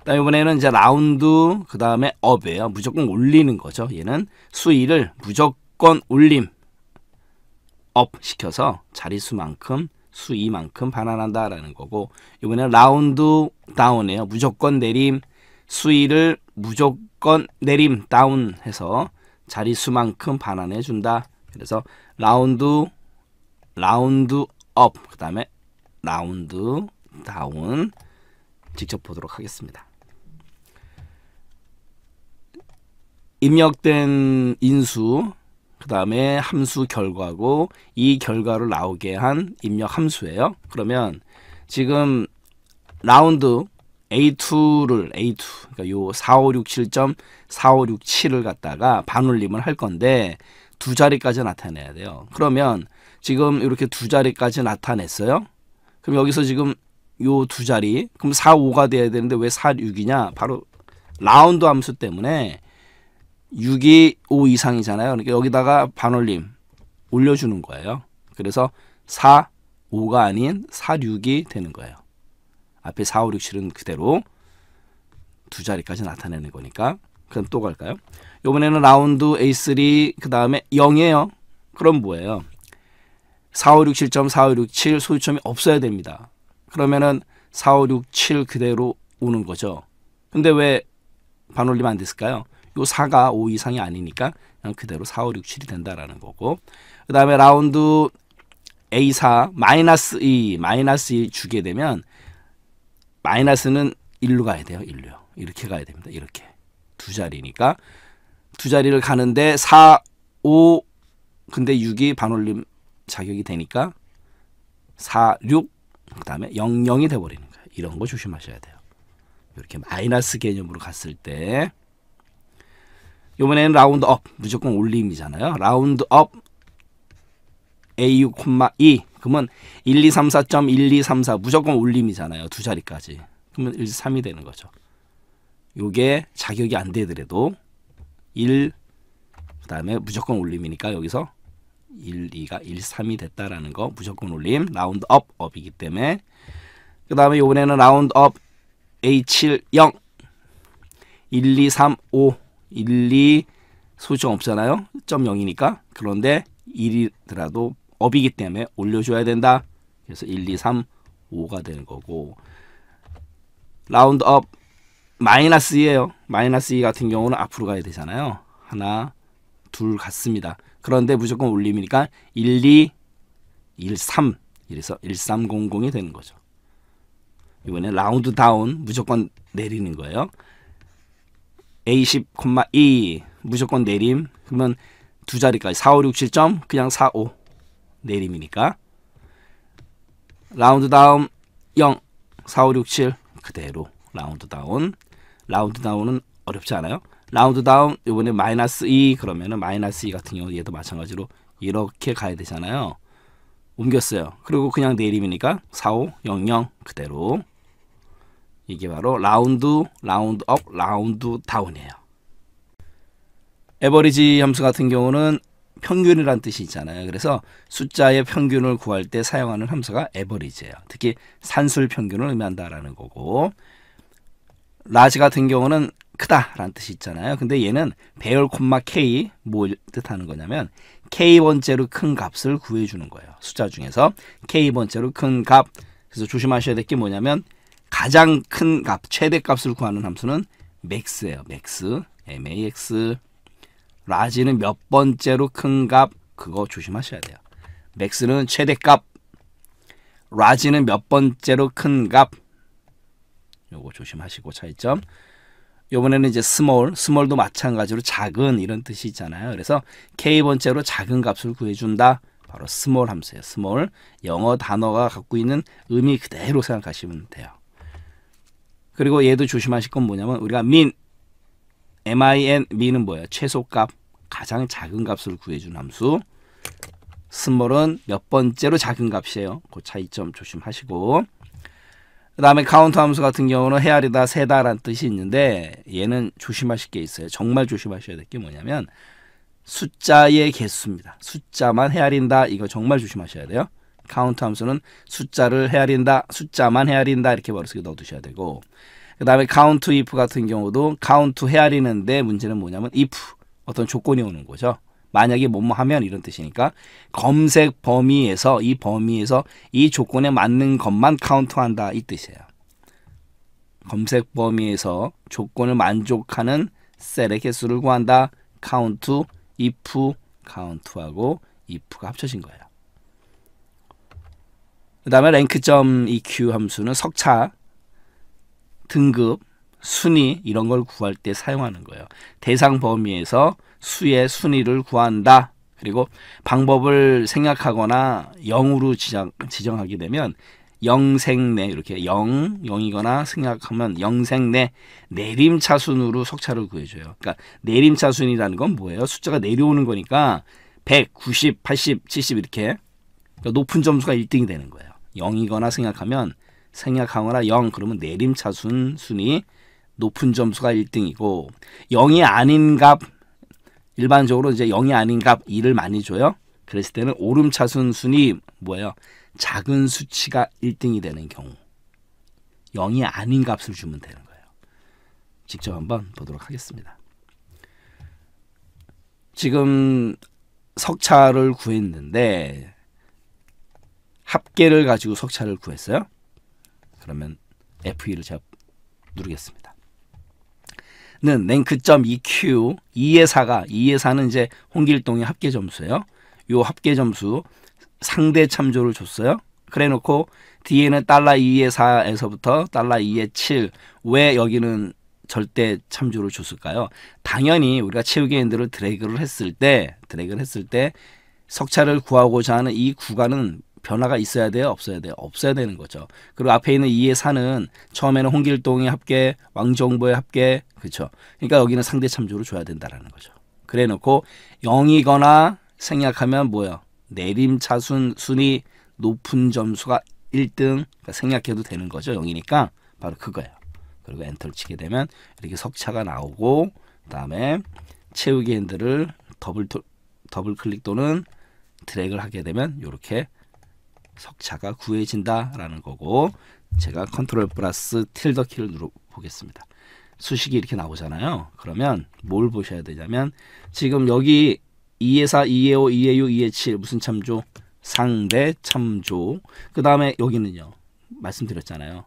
다 이번에는 이제 라운드 그 다음에 업이에요. 무조건 올리는 거죠. 얘는 수위를 무조건 올림 업 시켜서 자릿수만큼 수위만큼 반환한다라는 거고 이번에 라운드 다운이에요. 무조건 내림 수위를 무조건 내림 다운해서 자릿수만큼 반환해 준다. 그래서 라운드 라운드 업 그다음에 라운드 다운 직접 보도록 하겠습니다. 입력된 인수 그 다음에 함수 결과고 이결과를 나오게 한 입력 함수예요. 그러면 지금 라운드 A2를 A2 그러니까 요 4567.4567을 갖다가 반올림을 할 건데 두 자리까지 나타내야 돼요. 그러면 지금 이렇게 두 자리까지 나타냈어요. 그럼 여기서 지금 요 두 자리 그럼 45가 돼야 되는데 왜 46이냐? 바로 라운드 함수 때문에 6이 5 이상이잖아요. 그러니까 여기다가 반올림 올려주는 거예요. 그래서 4, 5가 아닌 4, 6이 되는 거예요. 앞에 4, 5, 6, 7은 그대로 두 자리까지 나타내는 거니까 그럼 또 갈까요? 이번에는 라운드 A3 그 다음에 0이에요. 그럼 뭐예요? 4567.4567 소유점이 없어야 됩니다. 그러면은 4567 그대로 오는 거죠. 근데 왜 반올림 안 됐을까요? 요 4가 5 이상이 아니니까 그냥 그대로 4, 5, 6, 7이 된다라는 거고 그 다음에 라운드 A4 마이너스 2 마이너스 2 주게 되면 마이너스는 1로 가야 돼요. 1로요. 이렇게 가야 됩니다. 이렇게 두 자리니까 두 자리를 가는데 4, 5 근데 6이 반올림 자격이 되니까 4, 6 그다음에 0, 0이 돼버리는 거예요. 이런 거 조심하셔야 돼요. 이렇게 마이너스 개념으로 갔을 때 요번에는 라운드 업 무조건 올림이잖아요. 라운드 업 AU, E 그러면 1234.1234 무조건 올림이잖아요. 두 자리까지. 그러면 1, 3이 되는 거죠. 요게 자격이 안 되더라도 1, 그 다음에 무조건 올림이니까 여기서 1, 2가 1, 3이 됐다라는 거 무조건 올림 라운드 업 업이기 때문에 그 다음에 요번에는 라운드 업 A7 0 1, 2, 3, 5 1, 2 소수점 없잖아요. 0.0이니까. 그런데 1이더라도 업이기 때문에 올려줘야 된다. 그래서 1, 2, 3, 5가 되는 거고 라운드 업 마이너스 2예요. 마이너스 2 같은 경우는 앞으로 가야 되잖아요. 하나, 둘 같습니다. 그런데 무조건 올림이니까 1, 2, 1, 3 이래서 1300이 되는 거죠. 이번에 라운드 다운 무조건 내리는 거예요. A10,2 무조건 내림 그러면 두 자리까지 4, 5, 6, 7점 그냥 4, 5 내림이니까 라운드 다운 0 4, 5, 6, 7 그대로 라운드 다운 라운드 다운은 어렵지 않아요 라운드 다운 이번에 마이너스 2 그러면은 마이너스 2 같은 경우 얘도 마찬가지로 이렇게 가야 되잖아요 옮겼어요 그리고 그냥 내림이니까 4, 5, 0, 0 그대로 이게 바로 라운드, 라운드 업, 라운드 다운이에요. 에버리지 함수 같은 경우는 평균이란 뜻이 있잖아요. 그래서 숫자의 평균을 구할 때 사용하는 함수가 에버리지예요. 특히 산술 평균을 의미한다라는 거고 라지 같은 경우는 크다라는 뜻이 있잖아요. 근데 얘는 배열 콤마 k 뭘 뜻하는 거냐면 k 번째로 큰 값을 구해주는 거예요. 숫자 중에서 k 번째로 큰 값. 그래서 조심하셔야 될 게 뭐냐면 가장 큰 값, 최대값을 구하는 함수는 맥스예요. 맥스, max. 라지는 몇 번째로 큰 값, 그거 조심하셔야 돼요. 맥스는 최대값, 라지는 몇 번째로 큰 값. 요거 조심하시고 차이점. 요번에는 이제 스몰, 스몰도 마찬가지로 작은 이런 뜻이 있잖아요. 그래서 k번째로 작은 값을 구해준다. 바로 스몰 함수예요. 스몰. 영어 단어가 갖고 있는 의미 그대로 생각하시면 돼요. 그리고 얘도 조심하실 건 뭐냐면 우리가 민 min min은 뭐예요 최소값 가장 작은 값을 구해준 함수. 스몰은 몇 번째로 작은 값이에요. 그 차이점 조심하시고. 그 다음에 카운트 함수 같은 경우는 헤아리다, 세다라는 뜻이 있는데 얘는 조심하실 게 있어요. 정말 조심하셔야 될 게 뭐냐면 숫자의 개수입니다. 숫자만 헤아린다. 이거 정말 조심하셔야 돼요. 카운트 함수는 숫자를 헤아린다, 숫자만 헤아린다 이렇게 머릿속에 넣어두셔야 되고 그 다음에 카운트 if 같은 경우도 카운트 헤아리는데 문제는 뭐냐면 if 어떤 조건이 오는 거죠. 만약에 뭐뭐 하면 이런 뜻이니까 검색 범위에서 이 범위에서 이 조건에 맞는 것만 카운트한다 이 뜻이에요. 검색 범위에서 조건을 만족하는 셀의 개수를 구한다. 카운트, if, 카운트하고 if가 합쳐진 거예요. 그다음에 랭크점 EQ 함수는 석차, 등급, 순위 이런 걸 구할 때 사용하는 거예요. 대상 범위에서 수의 순위를 구한다. 그리고 방법을 생략하거나 0으로 지정, 지정하게 되면 영생내 이렇게 영 0이거나 생략하면 영생내 내림차순으로 석차를 구해줘요. 그러니까 내림차순이라는 건 뭐예요? 숫자가 내려오는 거니까 100, 90, 80, 70 이렇게 그러니까 높은 점수가 1등이 되는 거예요. 0이거나 생각하면 생략하거나 0 그러면 내림차순 순이 높은 점수가 1등이고 0이 아닌 값 일반적으로 이제 0이 아닌 값 2를 많이 줘요. 그랬을 때는 오름차순 순이 뭐예요? 작은 수치가 1등이 되는 경우 0이 아닌 값을 주면 되는 거예요. 직접 한번 보도록 하겠습니다. 지금 석차를 구했는데 합계를 가지고 석차를 구했어요. 그러면 F2를 제가 누르겠습니다. 는 랭크.eq 2의 4가 2의 4는 이제 홍길동의 합계 점수예요. 요 합계 점수 상대 참조를 줬어요. 그래 놓고 뒤에는 달러 2의 4에서부터 달러 2의 7. 왜 여기는 절대 참조를 줬을까요? 당연히 우리가 채우기 핸들을 드래그를 했을 때 드래그를 했을 때 석차를 구하고자 하는 이 구간은 변화가 있어야 돼요? 없어야 돼요? 없어야 되는 거죠. 그리고 앞에 있는 이의 산은 처음에는 홍길동의 합계, 왕정부의 합계, 그렇죠. 그러니까 여기는 상대 참조로 줘야 된다라는 거죠. 그래 놓고 0이거나 생략하면 뭐예요? 내림차순 순위 높은 점수가 1등 그러니까 생략해도 되는 거죠. 0이니까 바로 그거예요. 그리고 엔터를 치게 되면 이렇게 석차가 나오고 그다음에 채우기 핸들을 더블 더블 클릭 또는 드래그를 하게 되면 이렇게 석차가 구해진다라는 거고 제가 컨트롤 플러스 틸더 키를 눌러 보겠습니다. 수식이 이렇게 나오잖아요. 그러면 뭘 보셔야 되냐면 지금 여기 2에4, 2에5, 2에6, 2에7 무슨 참조? 상대 참조. 그 다음에 여기는요. 말씀드렸잖아요.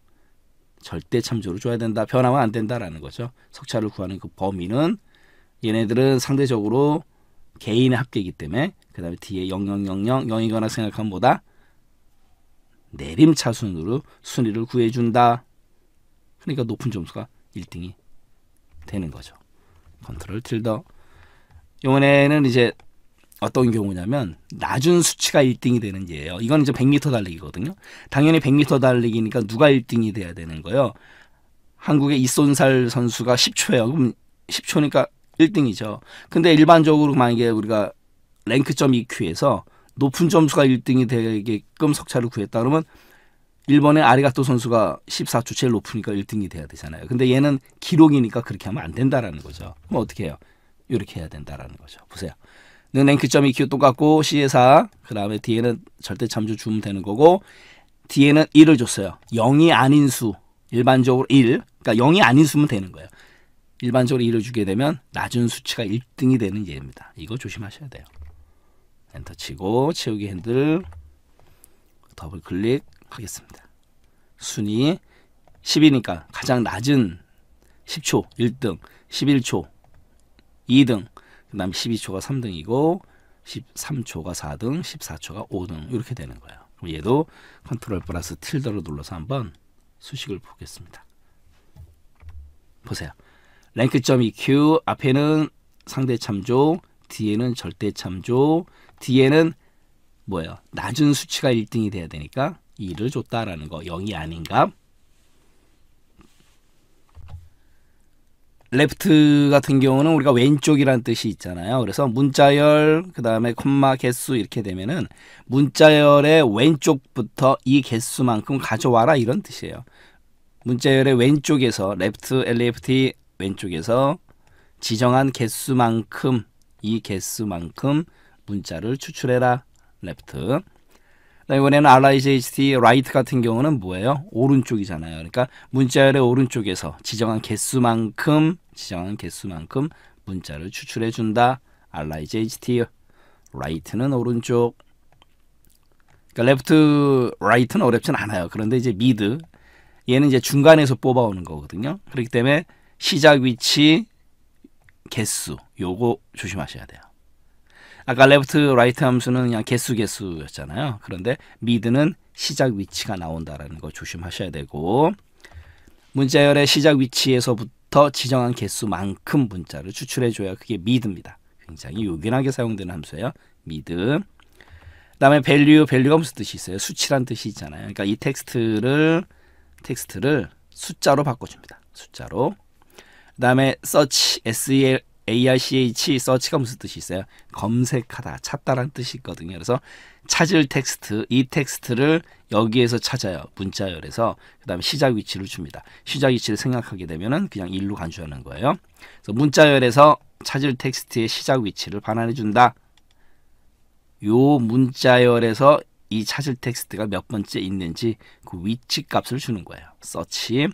절대 참조를 줘야 된다. 변하면 안 된다라는 거죠. 석차를 구하는 그 범위는 얘네들은 상대적으로 개인의 합계이기 때문에 그 다음에 뒤에 0000 0이거나 생각하면 뭐다? 내림차순으로 순위를 구해준다. 그러니까 높은 점수가 1등이 되는 거죠. 컨트롤 틸더. 이번에는 이제 어떤 경우냐면 낮은 수치가 1등이 되는 예예요. 이건 이제 100m 달리기거든요. 당연히 100m 달리기니까 누가 1등이 돼야 되는 거예요. 한국의 이손살 선수가 10초예요. 그럼 10초니까 1등이죠. 근데 일반적으로 만약에 우리가 랭크점 EQ에서 높은 점수가 1등이 되게끔 석차를 구했다 그러면 일본의 아리가토 선수가 14초 제일 높으니까 1등이 돼야 되잖아요. 근데 얘는 기록이니까 그렇게 하면 안 된다라는 거죠. 그럼 어떻게 해요? 이렇게 해야 된다라는 거죠. 보세요. 는 랭크점이 q 똑같고 C에 서그 다음에 뒤에는 절대 참조 주면 되는 거고 뒤에는 1을 줬어요. 0이 아닌 수, 일반적으로 1, 그러니까 0이 아닌 수면 되는 거예요. 일반적으로 1을 주게 되면 낮은 수치가 1등이 되는 예입니다. 이거 조심하셔야 돼요. 엔터 치고 채우기 핸들 더블 클릭하겠습니다. 순위 10이니까 가장 낮은 10초 1등, 11초 2등, 그 다음 12초가 3등이고 13초가 4등, 14초가 5등 이렇게 되는 거예요. 그럼 얘도 컨트롤 플러스 틸더로 눌러서 한번 수식을 보겠습니다. 보세요. 랭크.eq 앞에는 상대 참조, 뒤에는 절대 참조, 뒤에는 뭐예요? 낮은 수치가 1등이 돼야 되니까 2를 줬다라는 거 0이 아닌가? 레프트 같은 경우는 우리가 왼쪽이란 뜻이 있잖아요. 그래서 문자열 그다음에 콤마 개수 이렇게 되면은 문자열의 왼쪽부터 이 개수만큼 가져와라 이런 뜻이에요. 문자열의 왼쪽에서 레프트 LFT 왼쪽에서 지정한 개수만큼 이 개수만큼 문자를 추출해라. 레프트. 이번에는 RIGHT, r i g h 같은 경우는 뭐예요? 오른쪽이잖아요. 그러니까 문자열의 오른쪽에서 지정한 개수만큼 지정한 개수만큼 문자를 추출해 준다. RIGHT, r i g h 는 오른쪽. 그러니까 left, r i 는 어렵진 않아요. 그런데 이제 미드 얘는 이제 중간에서 뽑아오는 거거든요. 그렇기 때문에 시작 위치, 개수, 요거 조심하셔야 돼요. 아까 레프트 라이트 함수는 그냥 개수 개수였잖아요. 그런데 미드는 시작 위치가 나온다라는 거 조심하셔야 되고 문자열의 시작 위치에서부터 지정한 개수만큼 문자를 추출해줘야 그게 미드입니다. 굉장히 요긴하게 사용되는 함수예요. 미드. 그다음에 밸류, 밸류가 무슨 뜻이 있어요? 수치란 뜻이 있잖아요. 그러니까 이 텍스트를 텍스트를 숫자로 바꿔줍니다. 숫자로. 그다음에 search, s e ARCH 서치가 무슨 뜻이 있어요? 검색하다, 찾다라는 뜻이 있거든요. 그래서 찾을 텍스트, 이 텍스트를 여기에서 찾아요. 문자열에서 그다음에 시작 위치를 줍니다. 시작 위치를 생각하게 되면은 그냥 일로 간주하는 거예요. 그래서 문자열에서 찾을 텍스트의 시작 위치를 반환해 준다. 요 문자열에서 이 찾을 텍스트가 몇 번째 있는지 그 위치 값을 주는 거예요. 서치.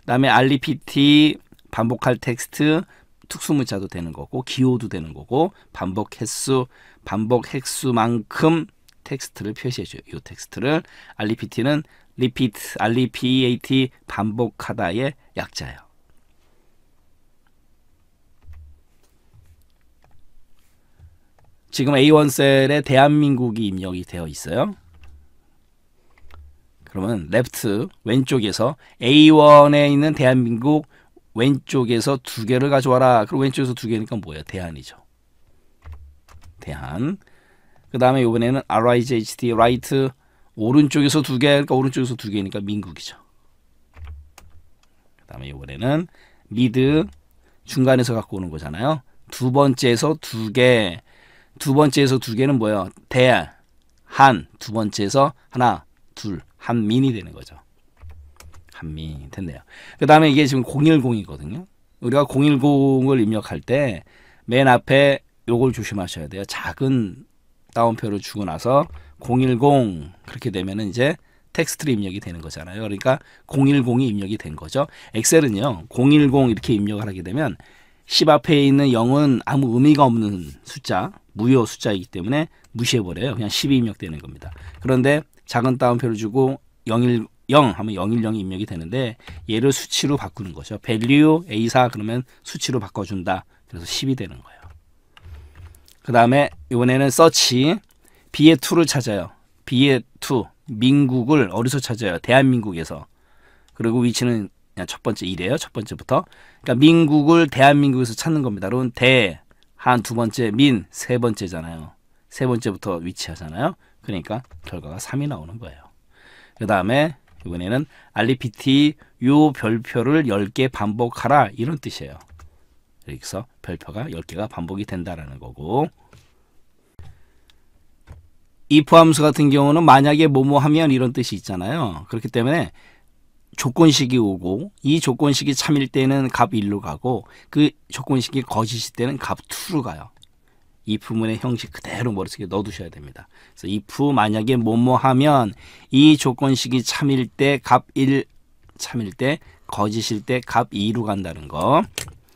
그다음에 r 리피 반복할 텍스트 특수문자도 되는 거고 기호도 되는 거고 반복 횟수, 반복 횟수만큼 텍스트를 표시해줘요. 이 텍스트를 REPT는 repeat, REPEAT 반복하다의 약자예요. 지금 A1 셀에 대한민국이 입력이 되어 있어요. 그러면 left 왼쪽에서 A1에 있는 대한민국 왼쪽에서 두 개를 가져와라. 그리고 왼쪽에서 두 개니까 뭐야? 대안이죠. 대안. 그 다음에 이번에는 RIGHT, right, 오른쪽에서 두 개, 그러니까 오른쪽에서 두 개니까 민국이죠. 그 다음에 이번에는 미드, 중간에서 갖고 오는 거잖아요. 두 번째에서 두 개, 두 번째에서 두 개는 뭐예요? 대안, 한, 두 번째에서 하나, 둘, 한민이 되는 거죠. 한미 됐네요. 그 다음에 이게 지금 010이거든요. 우리가 010을 입력할 때 맨 앞에 요걸 조심하셔야 돼요. 작은 다운표를 주고 나서 010 그렇게 되면은 이제 텍스트로 입력이 되는 거잖아요. 그러니까 010이 입력이 된 거죠. 엑셀은요. 010 이렇게 입력을 하게 되면 10 앞에 있는 0은 아무 의미가 없는 숫자, 무효 숫자이기 때문에 무시해버려요. 그냥 10이 입력되는 겁니다. 그런데 작은 따옴표를 주고 010 0 하면 010이 입력이 되는데 얘를 수치로 바꾸는 거죠. value A4 그러면 수치로 바꿔준다. 그래서 10이 되는 거예요. 그 다음에 이번에는 서치 a r c B의 2를 찾아요. B의 2 민국을 어디서 찾아요? 대한민국에서. 그리고 위치는 그냥 첫 번째 1이에요. 첫 번째부터. 그러니까 민국을 대한민국에서 찾는 겁니다. 그럼 대, 한 두 번째, 민, 세 번째잖아요. 세 번째부터 위치하잖아요. 그러니까 결과가 3이 나오는 거예요. 그 다음에 이번에는 알리피티 요 별표를 10개 반복하라 이런 뜻이에요. 여기서 별표가 10개가 반복이 된다라는 거고 if 함수 같은 경우는 만약에 뭐뭐 하면 이런 뜻이 있잖아요. 그렇기 때문에 조건식이 오고 이 조건식이 참일 때는 값 1로 가고 그 조건식이 거짓일 때는 값 2로 가요. 이부문의 형식 그대로 머릿속에 넣어두셔야 됩니다. 그래서 if 만약에 뭐 뭐 하면 이 조건식이 참일 때 값 1, 참일 때 거짓일 때 값 2로 간다는 거.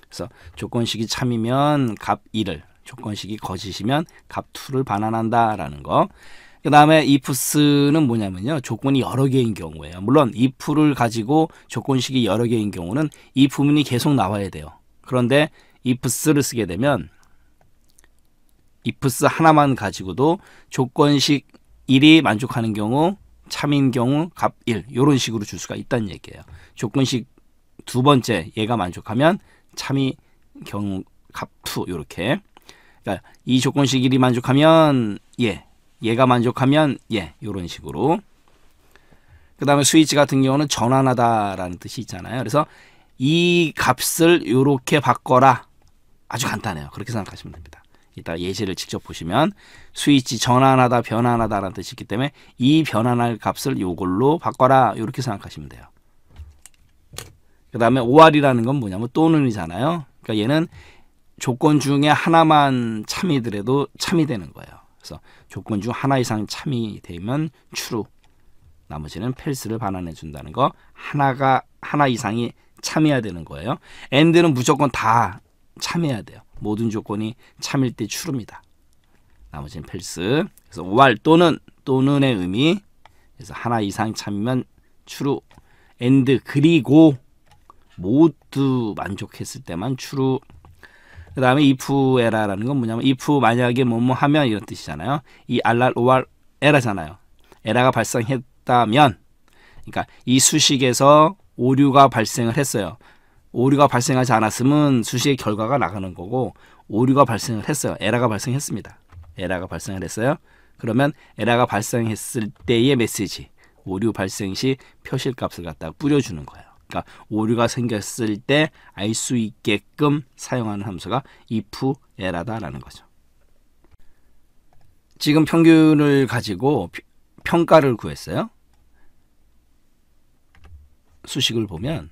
그래서 조건식이 참이면 값 1을 조건식이 거짓이면 값 2를 반환한다라는 거. 그 다음에 ifs는 뭐냐면요. 조건이 여러 개인 경우에요. 물론 if를 가지고 조건식이 여러 개인 경우는 이 부분이 계속 나와야 돼요. 그런데 ifs를 쓰게 되면 이 f 스 하나만 가지고도 조건식 1이 만족하는 경우 참인 경우 값 1. 요런 식으로 줄 수가 있다는 얘기예요. 조건식 두 번째 얘가 만족하면 참이 경우 값 2. 요렇게 그러니까 이 조건식 1이 만족하면 예. 얘가 만족하면 예. 요런 식으로. 그 다음에 스위치 같은 경우는 전환하다라는 뜻이 있잖아요. 그래서 이 값을 요렇게 바꿔라. 아주 간단해요. 그렇게 생각하시면 됩니다. 이따 예시를 직접 보시면 스위치 전환하다 변환하다라는 뜻이 있기 때문에 이 변환할 값을 요걸로 바꿔라 이렇게 생각하시면 돼요. 그 다음에 오알이라는건 뭐냐면 또는이잖아요. 그러니까 얘는 조건 중에 하나만 참이더라도 참이 되는 거예요. 그래서 조건 중 하나 이상 참이 되면 추루 나머지는 펠스를 반환해 준다는 거 하나가 하나 이상이 참여해야 되는 거예요. 엔드는 무조건 다 참여해야 돼요. 모든 조건이 참일 때 추릅니다. 나머지는 펠스. 그래서 왈 또는 또는의 의미. 그래서 하나 이상 참면 추루. 엔드 그리고 모두 만족했을 때만 추루. 그 다음에 if 에라라는 건 뭐냐면 if 만약에 뭐뭐 하면 이런 뜻이잖아요. 이 알랄 오알 에라잖아요. 에라가 발생했다면 그러니까 이 수식에서 오류가 발생을 했어요. 오류가 발생하지 않았으면 수식의 결과가 나가는 거고 오류가 발생을 했어요. 에러가 발생했습니다. 에러가 발생을 했어요. 그러면 에러가 발생했을 때의 메시지 오류 발생 시 표시값을 갖다 뿌려주는 거예요. 그러니까 오류가 생겼을 때 알 수 있게끔 사용하는 함수가 if 에러다라는 거죠. 지금 평균을 가지고 평가를 구했어요. 수식을 보면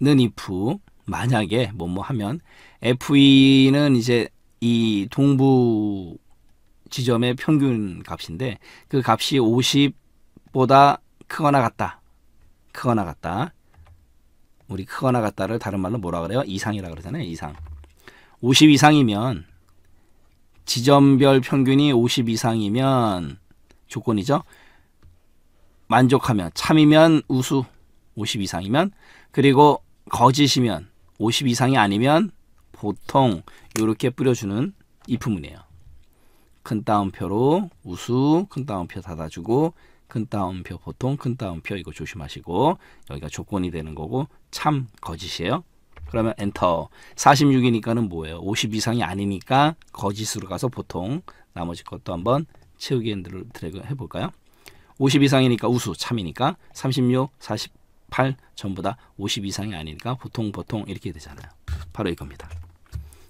는 if 만약에 뭐뭐 뭐 하면 fe는 이제 이 동부 지점의 평균 값인데 그 값이 50보다 크거나 같다. 크거나 같다. 우리 크거나 같다를 다른 말로 뭐라 그래요? 이상이라 그러잖아요. 이상. 50 이상이면 지점별 평균이 50 이상이면 조건이죠. 만족하면 참이면 우수 50 이상이면 그리고 거짓이면 50 이상이 아니면 보통 이렇게 뿌려주는 이품문이에요. 큰 따옴표로 우수, 큰 따옴표 닫아주고 큰 따옴표 보통, 큰 따옴표 이거 조심하시고 여기가 조건이 되는 거고 참 거짓이에요. 그러면 엔터 46이니까는 뭐예요? 50 이상이 아니니까 거짓으로 가서 보통 나머지 것도 한번 채우기 핸들을 드래그 해볼까요? 50 이상이니까 우수 참이니까 36, 40, 8 전부 다 50 이상이 아니니까 보통 보통 이렇게 되잖아요. 바로 이겁니다.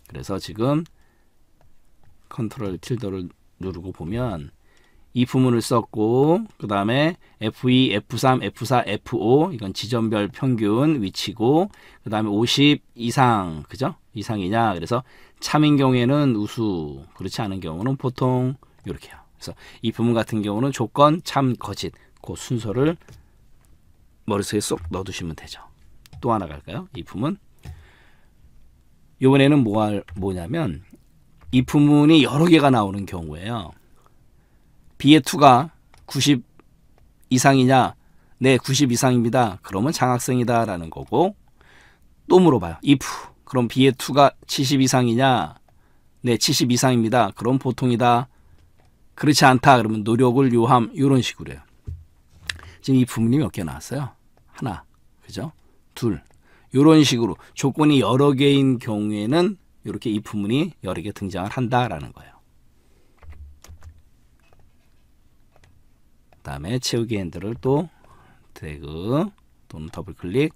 그래서 지금 컨트롤 틸더를 누르고 보면 이 부문을 썼고 그 다음에 F2, e, F3, F4, F5 이건 지점별 평균 위치고 그 다음에 50 이상 그죠? 이상이냐 그래서 참인 경우에는 우수 그렇지 않은 경우는 보통 이렇게요. 그래서 이 부문 같은 경우는 조건, 참, 거짓 그 순서를 머릿속에 쏙 넣어두시면 되죠. 또 하나 갈까요? 이품은 이번에는뭐 할, 뭐냐면 이품문이 여러 개가 나오는 경우에요. 비의 투가 90 이상이냐? 네, 90 이상입니다. 그러면 장학생이다 라는 거고 또 물어봐요. if 그럼 비의 투가 70 이상이냐? 네, 70 이상입니다. 그럼 보통이다. 그렇지 않다. 그러면 노력을 요함 이런 식으로 해요. 지금 이품분이몇 개 나왔어요. 하나, 그죠? 둘. 요런 식으로 조건이 여러 개인 경우에는 이렇게 이 부문이 여러 개 등장을 한다라는 거예요. 다음에 채우기 핸들을 또 드래그 또는 더블 클릭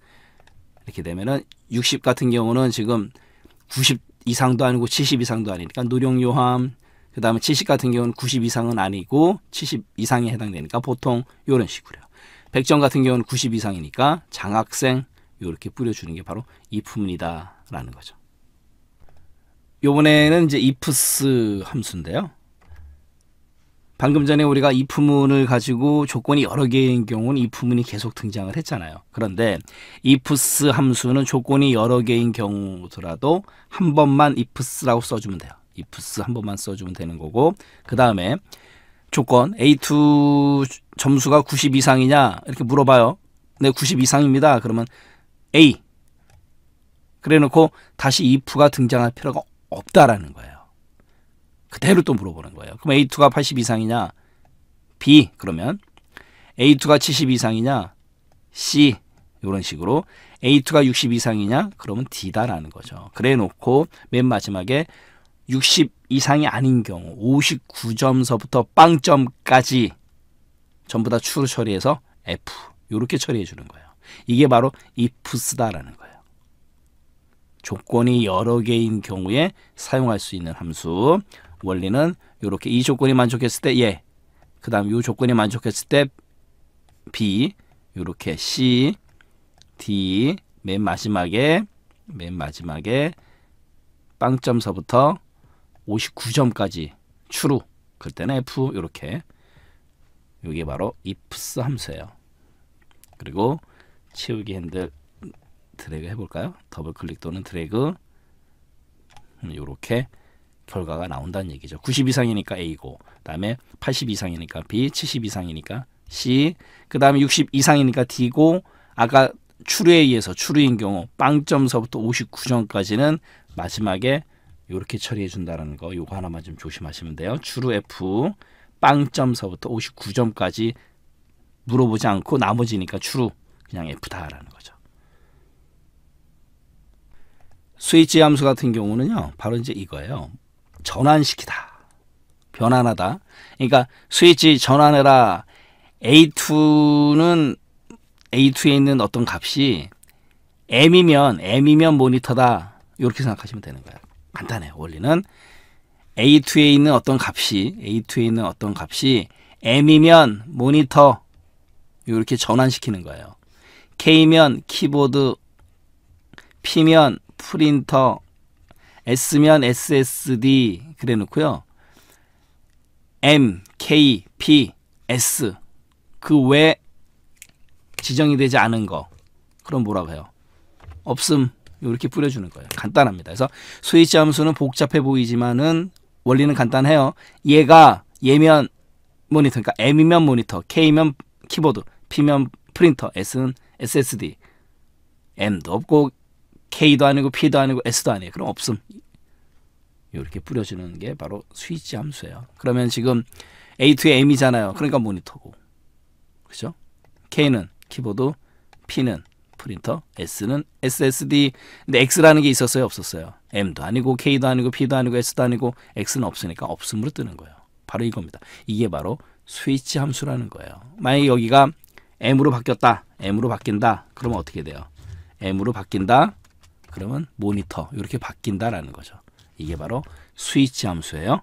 이렇게 되면은 60 같은 경우는 지금 90 이상도 아니고 70 이상도 아니니까 노령 요함 그 다음에 70 같은 경우는 90 이상은 아니고 70 이상에 해당되니까 보통 이런 식으로 백점 같은 경우는 90 이상이니까 장학생 이렇게 뿌려주는 게 바로 이품이다라는 거죠. 요번에는 이제 ifs 함수인데요. 방금 전에 우리가 if문을 가지고 조건이 여러 개인 경우는 if문이 계속 등장을 했잖아요. 그런데 ifs 함수는 조건이 여러 개인 경우더라도 한 번만 ifs라고 써주면 돼요. ifs 한 번만 써주면 되는 거고 그 다음에 조건 A2 점수가 90 이상이냐 이렇게 물어봐요. 네, 90 이상입니다. 그러면 A 그래놓고 다시 if가 등장할 필요가 없다라는 거예요. 그대로 또 물어보는 거예요. 그럼 A2가 80 이상이냐? B 그러면 A2가 70 이상이냐? C 이런 식으로 A2가 60 이상이냐? 그러면 D다라는 거죠. 그래놓고 맨 마지막에 60 이상이 아닌 경우 59점서부터 0점까지 전부 다 추로 처리해서 F 이렇게 처리해 주는 거예요. 이게 바로 if스다라는 거예요. 조건이 여러 개인 경우에 사용할 수 있는 함수 원리는 이렇게 이 조건이 만족했을 때 예, 그 다음 이 조건이 만족했을 때 B 이렇게 C, D 맨 마지막에 맨 마지막에 빵점서부터 59점까지 추루 그 때는 F 이렇게 이게 바로 ifs 함수예요. 그리고 채우기 핸들 드래그 해볼까요? 더블 클릭 또는 드래그 이렇게 음, 결과가 나온다는 얘기죠. 90 이상이니까 A고 그 다음에 80 이상이니까 B, 70 이상이니까 C 그 다음에 60 이상이니까 D고 아까 추루에 의해서 추루인 경우 0점서부터 59점까지는 마지막에 이렇게 처리해 준다라는 거 요거 하나만 좀 조심하시면 돼요. 주로 F 0점서부터 59점까지 물어보지 않고 나머지니까 주로 그냥 F다라는 거죠. 스위치 함수 같은 경우는요. 바로 이제 이거예요. 전환시키다. 변환하다. 그러니까 스위치 전환해라. A2는 A2에 있는 어떤 값이 M이면 M이면 모니터다. 이렇게 생각하시면 되는 거예요. 간단해요. 원리는 A2에 있는 어떤 값이 A2에 있는 어떤 값이 M이면 모니터 이렇게 전환시키는 거예요. K면 키보드 P면 프린터 S면 SSD 그래 놓고요. M, K, P, S 그 외 지정이 되지 않은 거 그럼 뭐라고 해요? 없음 이렇게 뿌려주는 거예요. 간단합니다. 그래서 스위치 함수는 복잡해 보이지만은 원리는 간단해요. 얘가 예면 모니터, 그러니까 M이면 모니터, K면 키보드, P면 프린터, S는 SSD, M도 없고 K도 아니고 P도 아니고 S도 아니에요. 그럼 없음. 이렇게 뿌려주는 게 바로 스위치 함수예요. 그러면 지금 A 2 o M이잖아요. 그러니까 모니터고. 그죠? K는 키보드, P는 프린터, S는 SSD. 근데 X라는 게 있었어요, 없었어요? M도 아니고 K도 아니고 P도 아니고 S도 아니고 X는 없으니까 없음으로 뜨는 거예요. 바로 이겁니다. 이게 바로 스위치 함수라는 거예요. 만약에 여기가 M으로 바뀌었다. M으로 바뀐다. 그러면 어떻게 돼요? M으로 바뀐다. 그러면 모니터 이렇게 바뀐다라는 거죠. 이게 바로 스위치 함수예요.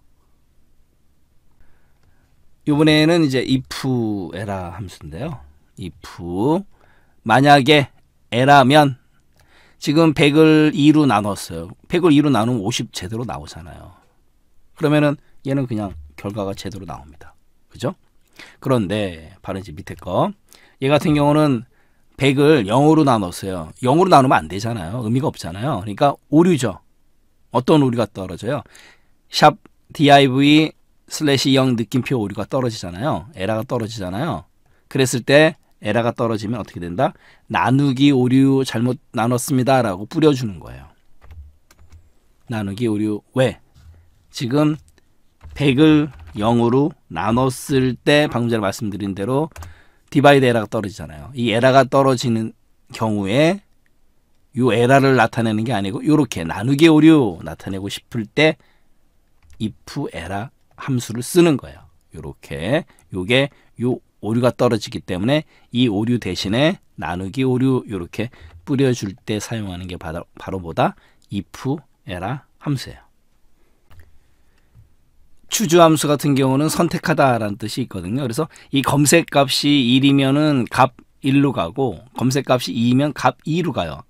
이번에는 이제 if 에라 함수인데요. if 만약에 에라면 지금 100을 2로 나눴어요. 100을 2로 나누면 50 제대로 나오잖아요. 그러면은 얘는 그냥 결과가 제대로 나옵니다. 그죠? 그런데 바로 이제 밑에 거. 얘 같은 경우는 100을 0으로 나눴어요. 0으로 나누면 안 되잖아요. 의미가 없잖아요. 그러니까 오류죠. 어떤 오류가 떨어져요? 샵 div 슬래시 0 느낌표 오류가 떨어지잖아요. 에라가 떨어지잖아요. 그랬을 때 에라가 떨어지면 어떻게 된다? 나누기 오류 잘못 나눴습니다라고 뿌려주는 거예요. 나누기 오류 왜? 지금 100을 0으로 나눴을 때 방금 전에 말씀드린 대로 디바이드 에라가 떨어지잖아요. 이 에라가 떨어지는 경우에 요 에라를 나타내는 게 아니고 요렇게 나누기 오류 나타내고 싶을 때 if 에라 함수를 쓰는 거예요. 요렇게 요게 요 오류가 떨어지기 때문에 이 오류 대신에 나누기 오류 이렇게 뿌려줄 때 사용하는 게 바로, 바로 보다 if, 에라 함수예요. 추주 함수 같은 경우는 선택하다라는 뜻이 있거든요. 그래서 이 검색 값이 1이면은 값 1로 가고 검색 값이 2면 이값 2로 가요.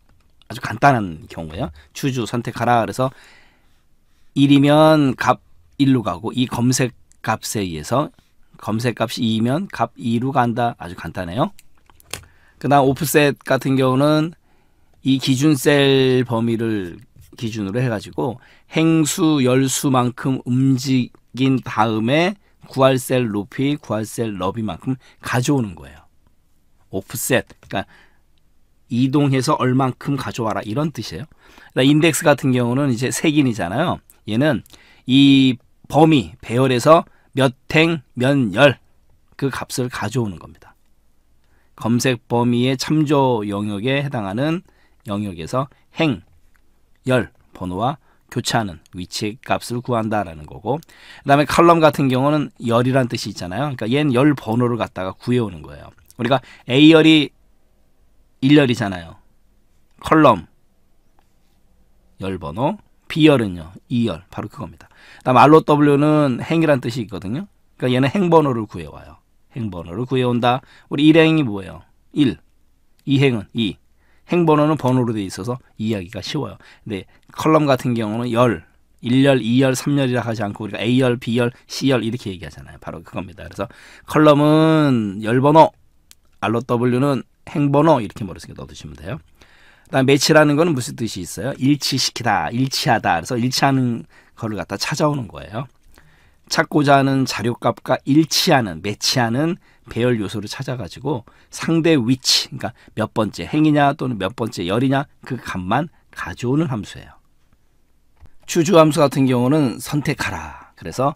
아주 간단한 경우예요. 추주 선택하라 그래서 1이면 값 1로 가고 이 검색 값에 의해서 검색값이 2면 값 2로 간다. 아주 간단해요. 그 다음 오프셋 같은 경우는 이 기준 셀 범위를 기준으로 해가지고 행수, 열수만큼 움직인 다음에 구할 셀 높이, 구할 셀 너비만큼 가져오는 거예요. 오프셋. 그러니까 이동해서 얼만큼 가져와라 이런 뜻이에요. 인덱스 같은 경우는 이제 색인이잖아요. 얘는 이 범위 배열에서 몇 행, 몇 열 그 값을 가져오는 겁니다. 검색 범위의 참조 영역에 해당하는 영역에서 행, 열 번호와 교차하는 위치 값을 구한다라는 거고 그 다음에 컬럼 같은 경우는 열이란 뜻이 있잖아요. 그러니까 얘열 번호를 갖다가 구해오는 거예요. 우리가 A열이 1열이잖아요. 컬럼 열번호 B열은요. 2열 바로 그겁니다. 그다음에 ROW는 행이란 뜻이 있거든요. 그러니까 얘는 행번호를 구해와요. 행번호를 구해온다. 우리 일행이 뭐예요? 1. 이행은 2. 행번호는 번호로 돼 있어서 이해하기가 쉬워요. 근데 컬럼 같은 경우는 열, 1열, 2열, 3열이라 하지 않고 우리가 A열, B열, C열 이렇게 얘기하잖아요. 바로 그겁니다. 그래서 컬럼은 열번호, ROW는 행번호 이렇게 머릿속에 넣어두시면 돼요. 그 다음 매치라는 거는 무슨 뜻이 있어요? 일치시키다, 일치하다. 그래서 일치하는 거를 갖다 찾아오는 거예요. 찾고자 하는 자료값과 일치하는, 매치하는 배열 요소를 찾아가지고 상대 위치, 그러니까 몇 번째 행이냐 또는 몇 번째 열이냐 그 값만 가져오는 함수예요. 추주 함수 같은 경우는 선택하라. 그래서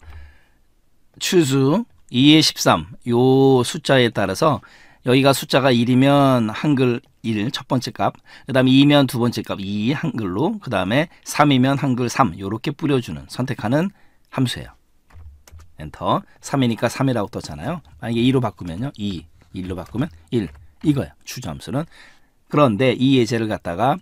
추수 2의 13, 요 숫자에 따라서 여기가 숫자가 1이면 한글 1, 첫 번째 값. 그 다음에 2면 두 번째 값 2 한글로. 그 다음에 3이면 한글 3. 요렇게 뿌려주는, 선택하는 함수예요. 엔터. 3이니까 3이라고 떴잖아요. 만약에 2로 바꾸면요. 2. 1로 바꾸면 1. 이거예요. 추점수는. 그런데 이 예제를 갖다가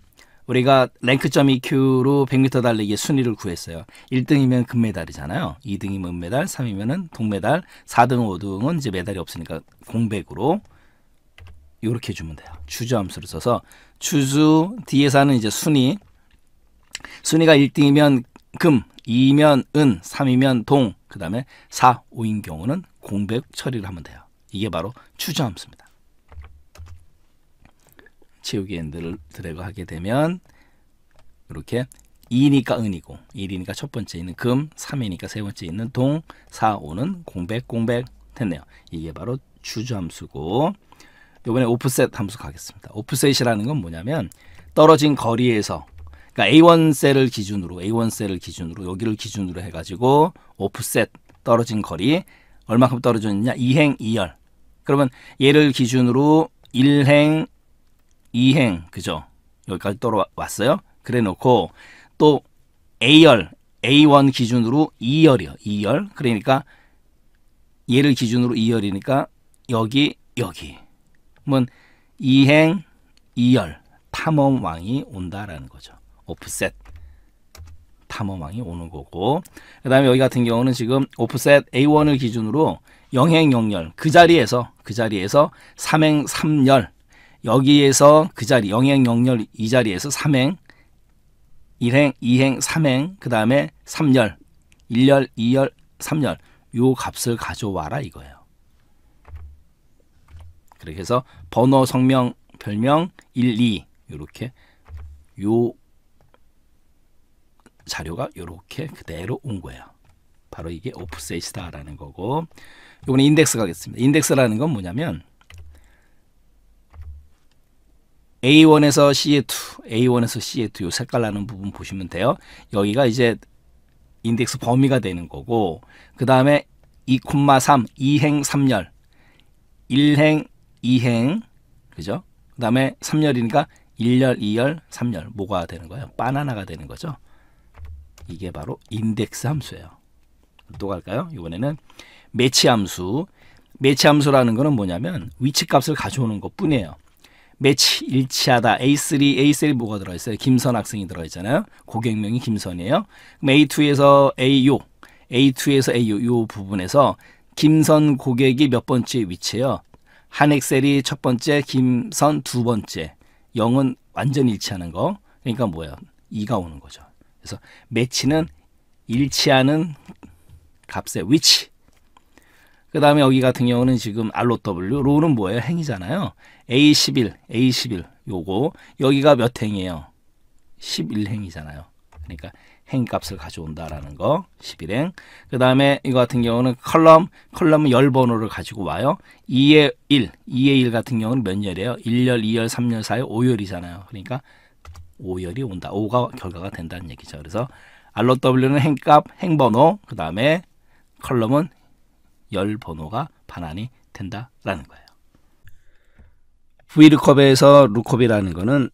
우리가 랭크.EQ로 100m 달리기 순위를 구했어요. 1등이면 금메달이잖아요. 2등이면 은메달, 뭐 3이면은 동메달, 4등, 5등은 이제 메달이 없으니까 공백으로 이렇게 주면 돼요. 주주 함수를 써서 주주 뒤에서는 이제 순위 순위가 1등이면 금, 2면 은, 3이면 동, 그 다음에 4, 5인 경우는 공백 처리를 하면 돼요. 이게 바로 추저 함수입니다. 채우기 엔드를 드래그 하게 되면 이렇게 2니까 은이고 1이니까 첫 번째 있는 금, 3이니까 세 번째 있는 동, 4, 5는 공백, 공백 됐네요. 이게 바로 추저 함수고 이번에 오프셋 함수 가겠습니다. 오프셋이라는 건 뭐냐면 떨어진 거리에서 그러니까 A1 셀을 기준으로 A1 셀을 기준으로 여기를 기준으로 해가지고 오프셋 떨어진 거리 얼마큼 떨어졌느냐 2행 2열 그러면 얘를 기준으로 1행 2행 그죠 여기까지 떨어왔어요 그래 놓고 또 A열 A1 기준으로 2열이요 2열 그러니까 얘를 기준으로 2열이니까 여기 여기 뭐 이행 이열 탐험왕이 온다라는 거죠. 오프셋 탐험왕이 오는 거고 그 다음에 여기 같은 경우는 지금 오프셋 A1을 기준으로 영행 영열 그 자리에서 그 자리에서 삼행 삼열 여기에서 그 자리 영행 영열 이 자리에서 삼행 일행이행삼행그 다음에 삼열일열이열삼열요 값을 가져와라 이거예요. 그렇게 해서 번호, 성명, 별명 1, 2 이렇게 요 자료가 이렇게 그대로 온 거예요. 바로 이게 오프셋이다라는 거고 이거는 인덱스 가겠습니다. 인덱스라는 건 뭐냐면 A1에서 C2, A1에서 C2 요 색깔 나는 부분 보시면 돼요. 여기가 이제 인덱스 범위가 되는 거고 그 다음에 2,3 2행 3열 1행 이행 그죠? 그다음에 3열이니까 1열, 2열, 3열 뭐가 되는 거예요? 바나나가 되는 거죠. 이게 바로 인덱스 함수예요. 또 갈까요? 이번에는 매치 함수. 매치 함수라는 거는 뭐냐면 위치 값을 가져오는 것 뿐이에요. 매치 일치하다 A3, A3 뭐가 들어있어요? 김선 학생이 들어있잖아요. 고객명이 김선이에요. 그럼 A2에서 A요, A2에서 A요 요 부분에서 김선 고객이 몇 번째 위치예요? 한엑셀이 첫 번째, 김선 두 번째, 영은완전 일치하는 거. 그러니까 뭐예요? 2가 오는 거죠. 그래서 매치는 일치하는 값의 위치. 그 다음에 여기 같은 경우는 지금 ROW, 로는 뭐예요? 행이잖아요. A11, A11 요거 여기가 몇 행이에요? 11행이잖아요. 그러니까 행값을 가져온다라는 거 11행 그 다음에 이거 같은 경우는 컬럼 컬럼은 열 번호를 가지고 와요 2의 1 2의 1 같은 경우는 몇 열이에요 1열 2열 3열 4열 5열이잖아요 그러니까 5열이 온다 5가 결과가 된다는 얘기죠 그래서 ROW는 행값 행번호 그 다음에 컬럼은 열 번호가 반환이 된다라는 거예요 브이르컵에서루 o o 이라는 거는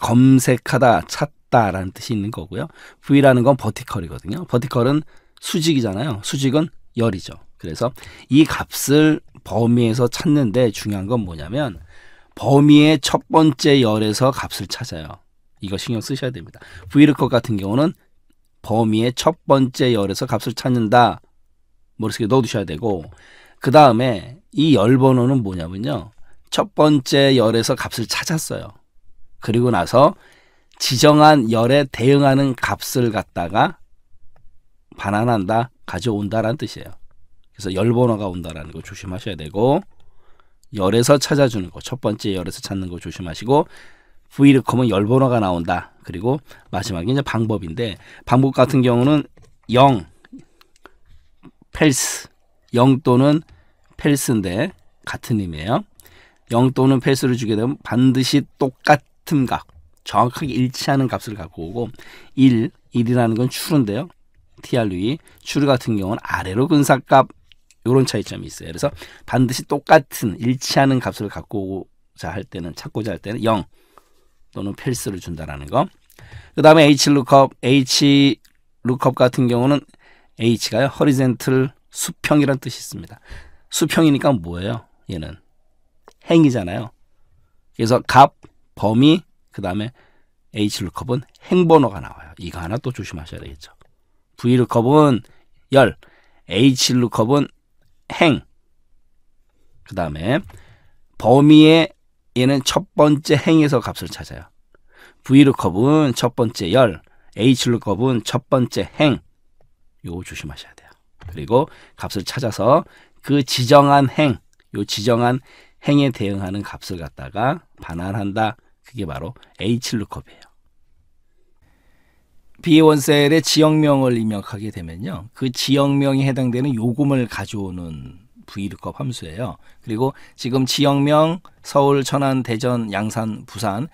검색하다, 찾다 뻗다라는 뜻이 있는 거고요. V라는 건 버티컬이거든요. 버티컬은 수직이잖아요. 수직은 열이죠. 그래서 이 값을 범위에서 찾는데 중요한 건 뭐냐면 범위의 첫 번째 열에서 값을 찾아요. 이거 신경 쓰셔야 됩니다. V루컷 같은 경우는 범위의 첫 번째 열에서 값을 찾는다. 머릿속에 넣어두셔야 되고 그 다음에 이 열 번호는 뭐냐면요. 첫 번째 열에서 값을 찾았어요. 그리고 나서 지정한 열에 대응하는 값을 갖다가 반환한다, 가져온다라는 뜻이에요. 그래서 열 번호가 온다라는 거 조심하셔야 되고 열에서 찾아주는 거, 첫 번째 열에서 찾는 거 조심하시고 vLOOKUP은 열 번호가 나온다. 그리고 마지막에 이제 방법인데 방법 같은 경우는 0, 펠스, 0 또는 펠스인데 같은 의미예요. 0 또는 펠스를 주게 되면 반드시 똑같은 값, 정확하게 일치하는 값을 갖고 오고 1, 1이라는 건추루데요 t r u 추루 같은 경우는 아래로 근사값 이런 차이점이 있어요. 그래서 반드시 똑같은 일치하는 값을 갖고자 오할 때는 찾고자 할 때는 0 또는 펠스를 준다라는 거. 그 다음에 h 루컵 h 루컵 같은 경우는 h가요 허리젠틀 수평이란 뜻이 있습니다. 수평이니까 뭐예요? 얘는 행이잖아요. 그래서 값, 범위, 그 다음에 h 루컵은 행번호가 나와요. 이거 하나 또 조심하셔야 되겠죠. v 루컵은 열, h 루컵은 행. 그 다음에 범위에 얘는 첫 번째 행에서 값을 찾아요. v 루컵은 첫 번째 열, h 루컵은첫 번째 행. 요거 조심하셔야 돼요. 그리고 값을 찾아서 그 지정한 행, 요 지정한 행에 대응하는 값을 갖다가 반환한다. 그게 바로 H루컵이에요. 비원셀의 지역명을 입력하게 되면요. 그 지역명에 해당되는 요금을 가져오는 V루컵 함수예요. 그리고 지금 지역명 서울, 천안, 대전, 양산, 부산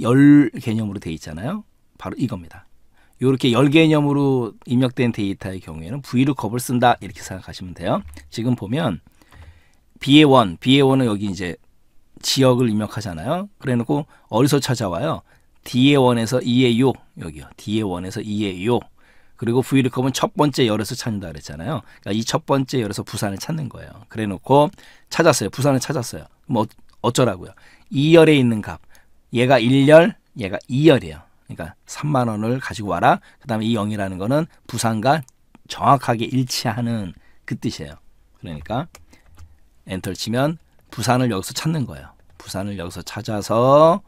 열 개념으로 돼 있잖아요. 바로 이겁니다. 이렇게 열 개념으로 입력된 데이터의 경우에는 V루컵을 쓴다 이렇게 생각하시면 돼요. 지금 보면 B의 1 B의 1은 여기 이제 지역을 입력하잖아요. 그래 놓고 어디서 찾아와요? D의 원에서이에요 e 여기요. D의 원에서이에요 e 그리고 브이 c o m 은첫 번째 열에서 찾는다 그랬잖아요. 그러니까 이첫 번째 열에서 부산을 찾는 거예요. 그래 놓고 찾았어요. 부산을 찾았어요. 뭐 어, 쩌라고요이열에 있는 값. 얘가 일열 얘가 이열이에요 그러니까 3만 원을 가지고 와라. 그다음에 이영이라는 거는 부산과 정확하게 일치하는 그 뜻이에요. 그러니까 엔터 를 치면 부산을 여기서 찾는 거예요. 부산을 여기서 찾아서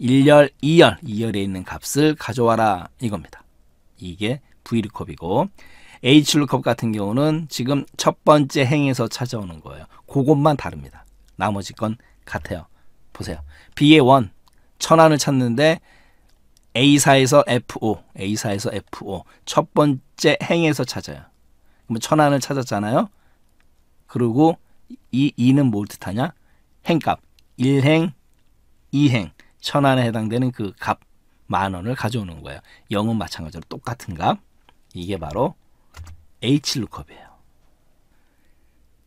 1열, 2열, 2열에 있는 값을 가져와라 이겁니다. 이게 VLOOKUP이고 HLOOKUP 같은 경우는 지금 첫 번째 행에서 찾아오는 거예요. 그것만 다릅니다. 나머지 건 같아요. 보세요. B의 원, 천안을 찾는데 A사에서 FO, A사에서 FO 첫 번째 행에서 찾아요. 그러 천안을 찾았잖아요. 그리고 이 2는 뭘 뜻하냐? 행값, 1행, 2행, 천안에 해당되는 그 값, 만 원을 가져오는 거예요. 0은 마찬가지로 똑같은 값. 이게 바로 HLOOKUP이에요.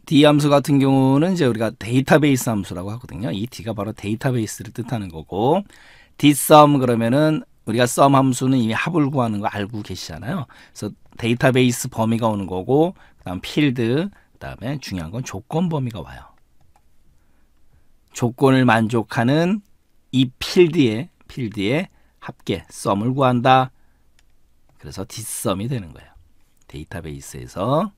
D 함수 같은 경우는 이제 우리가 데이터베이스 함수라고 하거든요. 이 D가 바로 데이터베이스를 뜻하는 거고 DSUM 그러면은 우리가 썸 함수는 이미 합을 구하는 거 알고 계시잖아요. 그래서 데이터베이스 범위가 오는 거고 그다음 필드 그다음에 중요한 건 조건 범위가 와요. 조건을 만족하는 이 필드의 필드의 합계 썸을 구한다. 그래서 디썸이 되는 거예요. 데이터베이스에서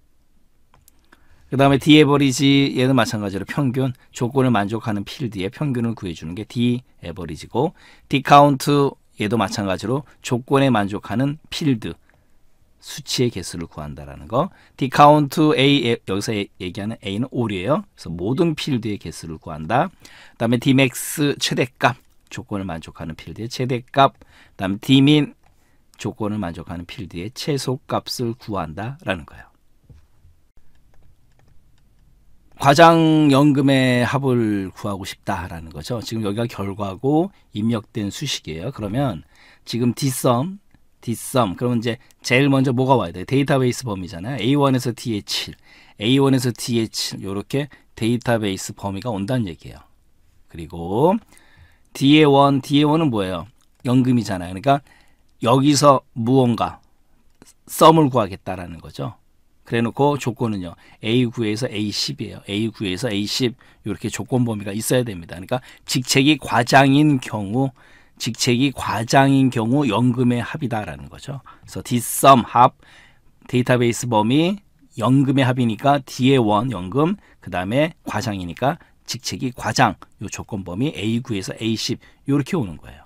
그 다음에 디에버리지 얘는 마찬가지로 평균 조건을 만족하는 필드의 평균을 구해주는 게 디에버리지고 디카운트 얘도 마찬가지로 조건에 만족하는 필드 수치의 개수를 구한다라는 거. 디카운트 A 여기서 얘기하는 A는 올이에요. 그래서 모든 필드의 개수를 구한다. 그다음에 Dmax 최대값 조건을 만족하는 필드의 최대값. 그다음에 Dmin 조건을 만족하는 필드의 최소값을 구한다라는 거예요. 과장연금의 합을 구하고 싶다라는 거죠. 지금 여기가 결과고 입력된 수식이에요. 그러면 지금 D썸 dsum 그러면 이제 제일 먼저 뭐가 와야 돼요? 데이터베이스 범위잖아요. a1에서 d h 7, a1에서 d h 7요렇게 데이터베이스 범위가 온다는 얘기예요. 그리고 DA1, DA1은 뭐예요? 연금이잖아요. 그러니까 여기서 무언가 썸을 구하겠다라는 거죠. 그래놓고 조건은요. A9에서 A10이에요. A9에서 A10 이렇게 조건 범위가 있어야 됩니다. 그러니까 직책이 과장인 경우 직책이 과장인 경우 연금의 합이다라는 거죠. 그래서 디썸 합 데이터베이스 범위 연금의 합이니까 D의 원 연금 그 다음에 과장이니까 직책이 과장 요 조건 범위 A9에서 A10 요렇게 오는 거예요.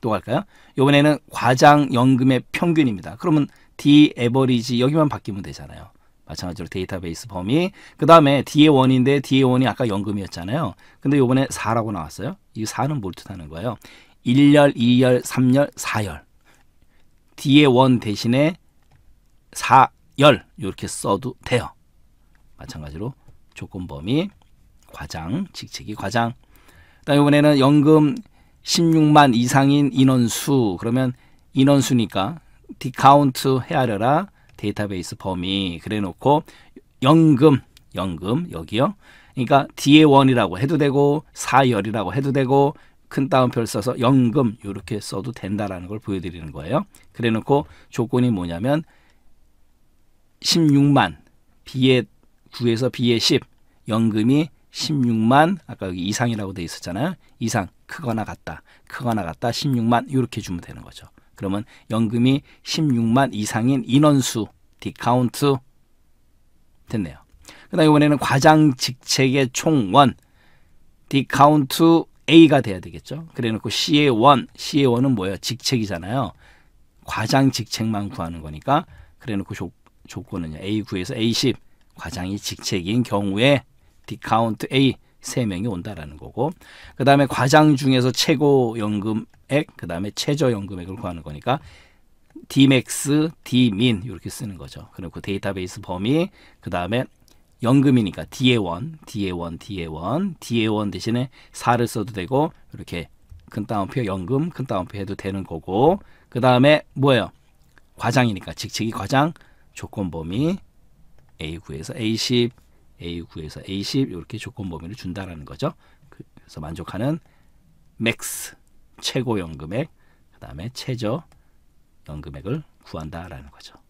또 갈까요? 이번에는 과장 연금의 평균입니다. 그러면 D 에버리지 여기만 바뀌면 되잖아요. 마찬가지로 데이터베이스 범위. 그 다음에 뒤에 원인데 뒤에 원이 아까 연금이었잖아요. 근데 요번에 4라고 나왔어요. 이 4는 뭘 뜻하는 거예요? 1열, 2열, 3열, 4열. 뒤에 원 대신에 4열 이렇게 써도 돼요. 마찬가지로 조건 범위, 과장, 직책이 과장. 그다음 이번에는 연금 16만 이상인 인원수. 그러면 인원수니까 디카운트 헤아려라. 데이터베이스 범위 그래놓고 연금 연금 여기요. 그러니까 뒤에 원이라고 해도 되고 사열이라고 해도 되고 큰 따옴표를 써서 연금 이렇게 써도 된다라는 걸 보여드리는 거예요. 그래놓고 조건이 뭐냐면 16만 B의 9에서 B의 10 연금이 16만 아까 여기 이상이라고 돼 있었잖아요. 이상 크거나 같다 크거나 같다 16만 이렇게 주면 되는 거죠. 그러면 연금이 16만 이상인 인원수 디카운트 됐네요. 그다음 이번에는 과장 직책의 총원 디카운트 A가 돼야 되겠죠. 그래놓고 C의 원, C의 원은 뭐예요? 직책이잖아요. 과장 직책만 구하는 거니까 그래놓고 조, 조건은요. A9에서 A10 과장이 직책인 경우에 디카운트 A 세명이 온다라는 거고 그다음에 과장 중에서 최고 연금액 그다음에 최저 연금액을 구하는 거니까 dmax, dmin 이렇게 쓰는 거죠. 그리고 그 데이터베이스 범위 그다음에 연금이니까 DA1, DA1, DA1, DA1 대신에 4를 써도 되고 이렇게 큰 따옴표 연금, 큰 따옴표 해도 되는 거고 그 다음에 뭐예요? 과장이니까 직책이 과장, 조건 범위 A9에서 A10, A9에서 A10 이렇게 조건 범위를 준다라는 거죠. 그래서 만족하는 맥스 최고 연금액 그다음에 최저 연금액을 구한다라는 거죠.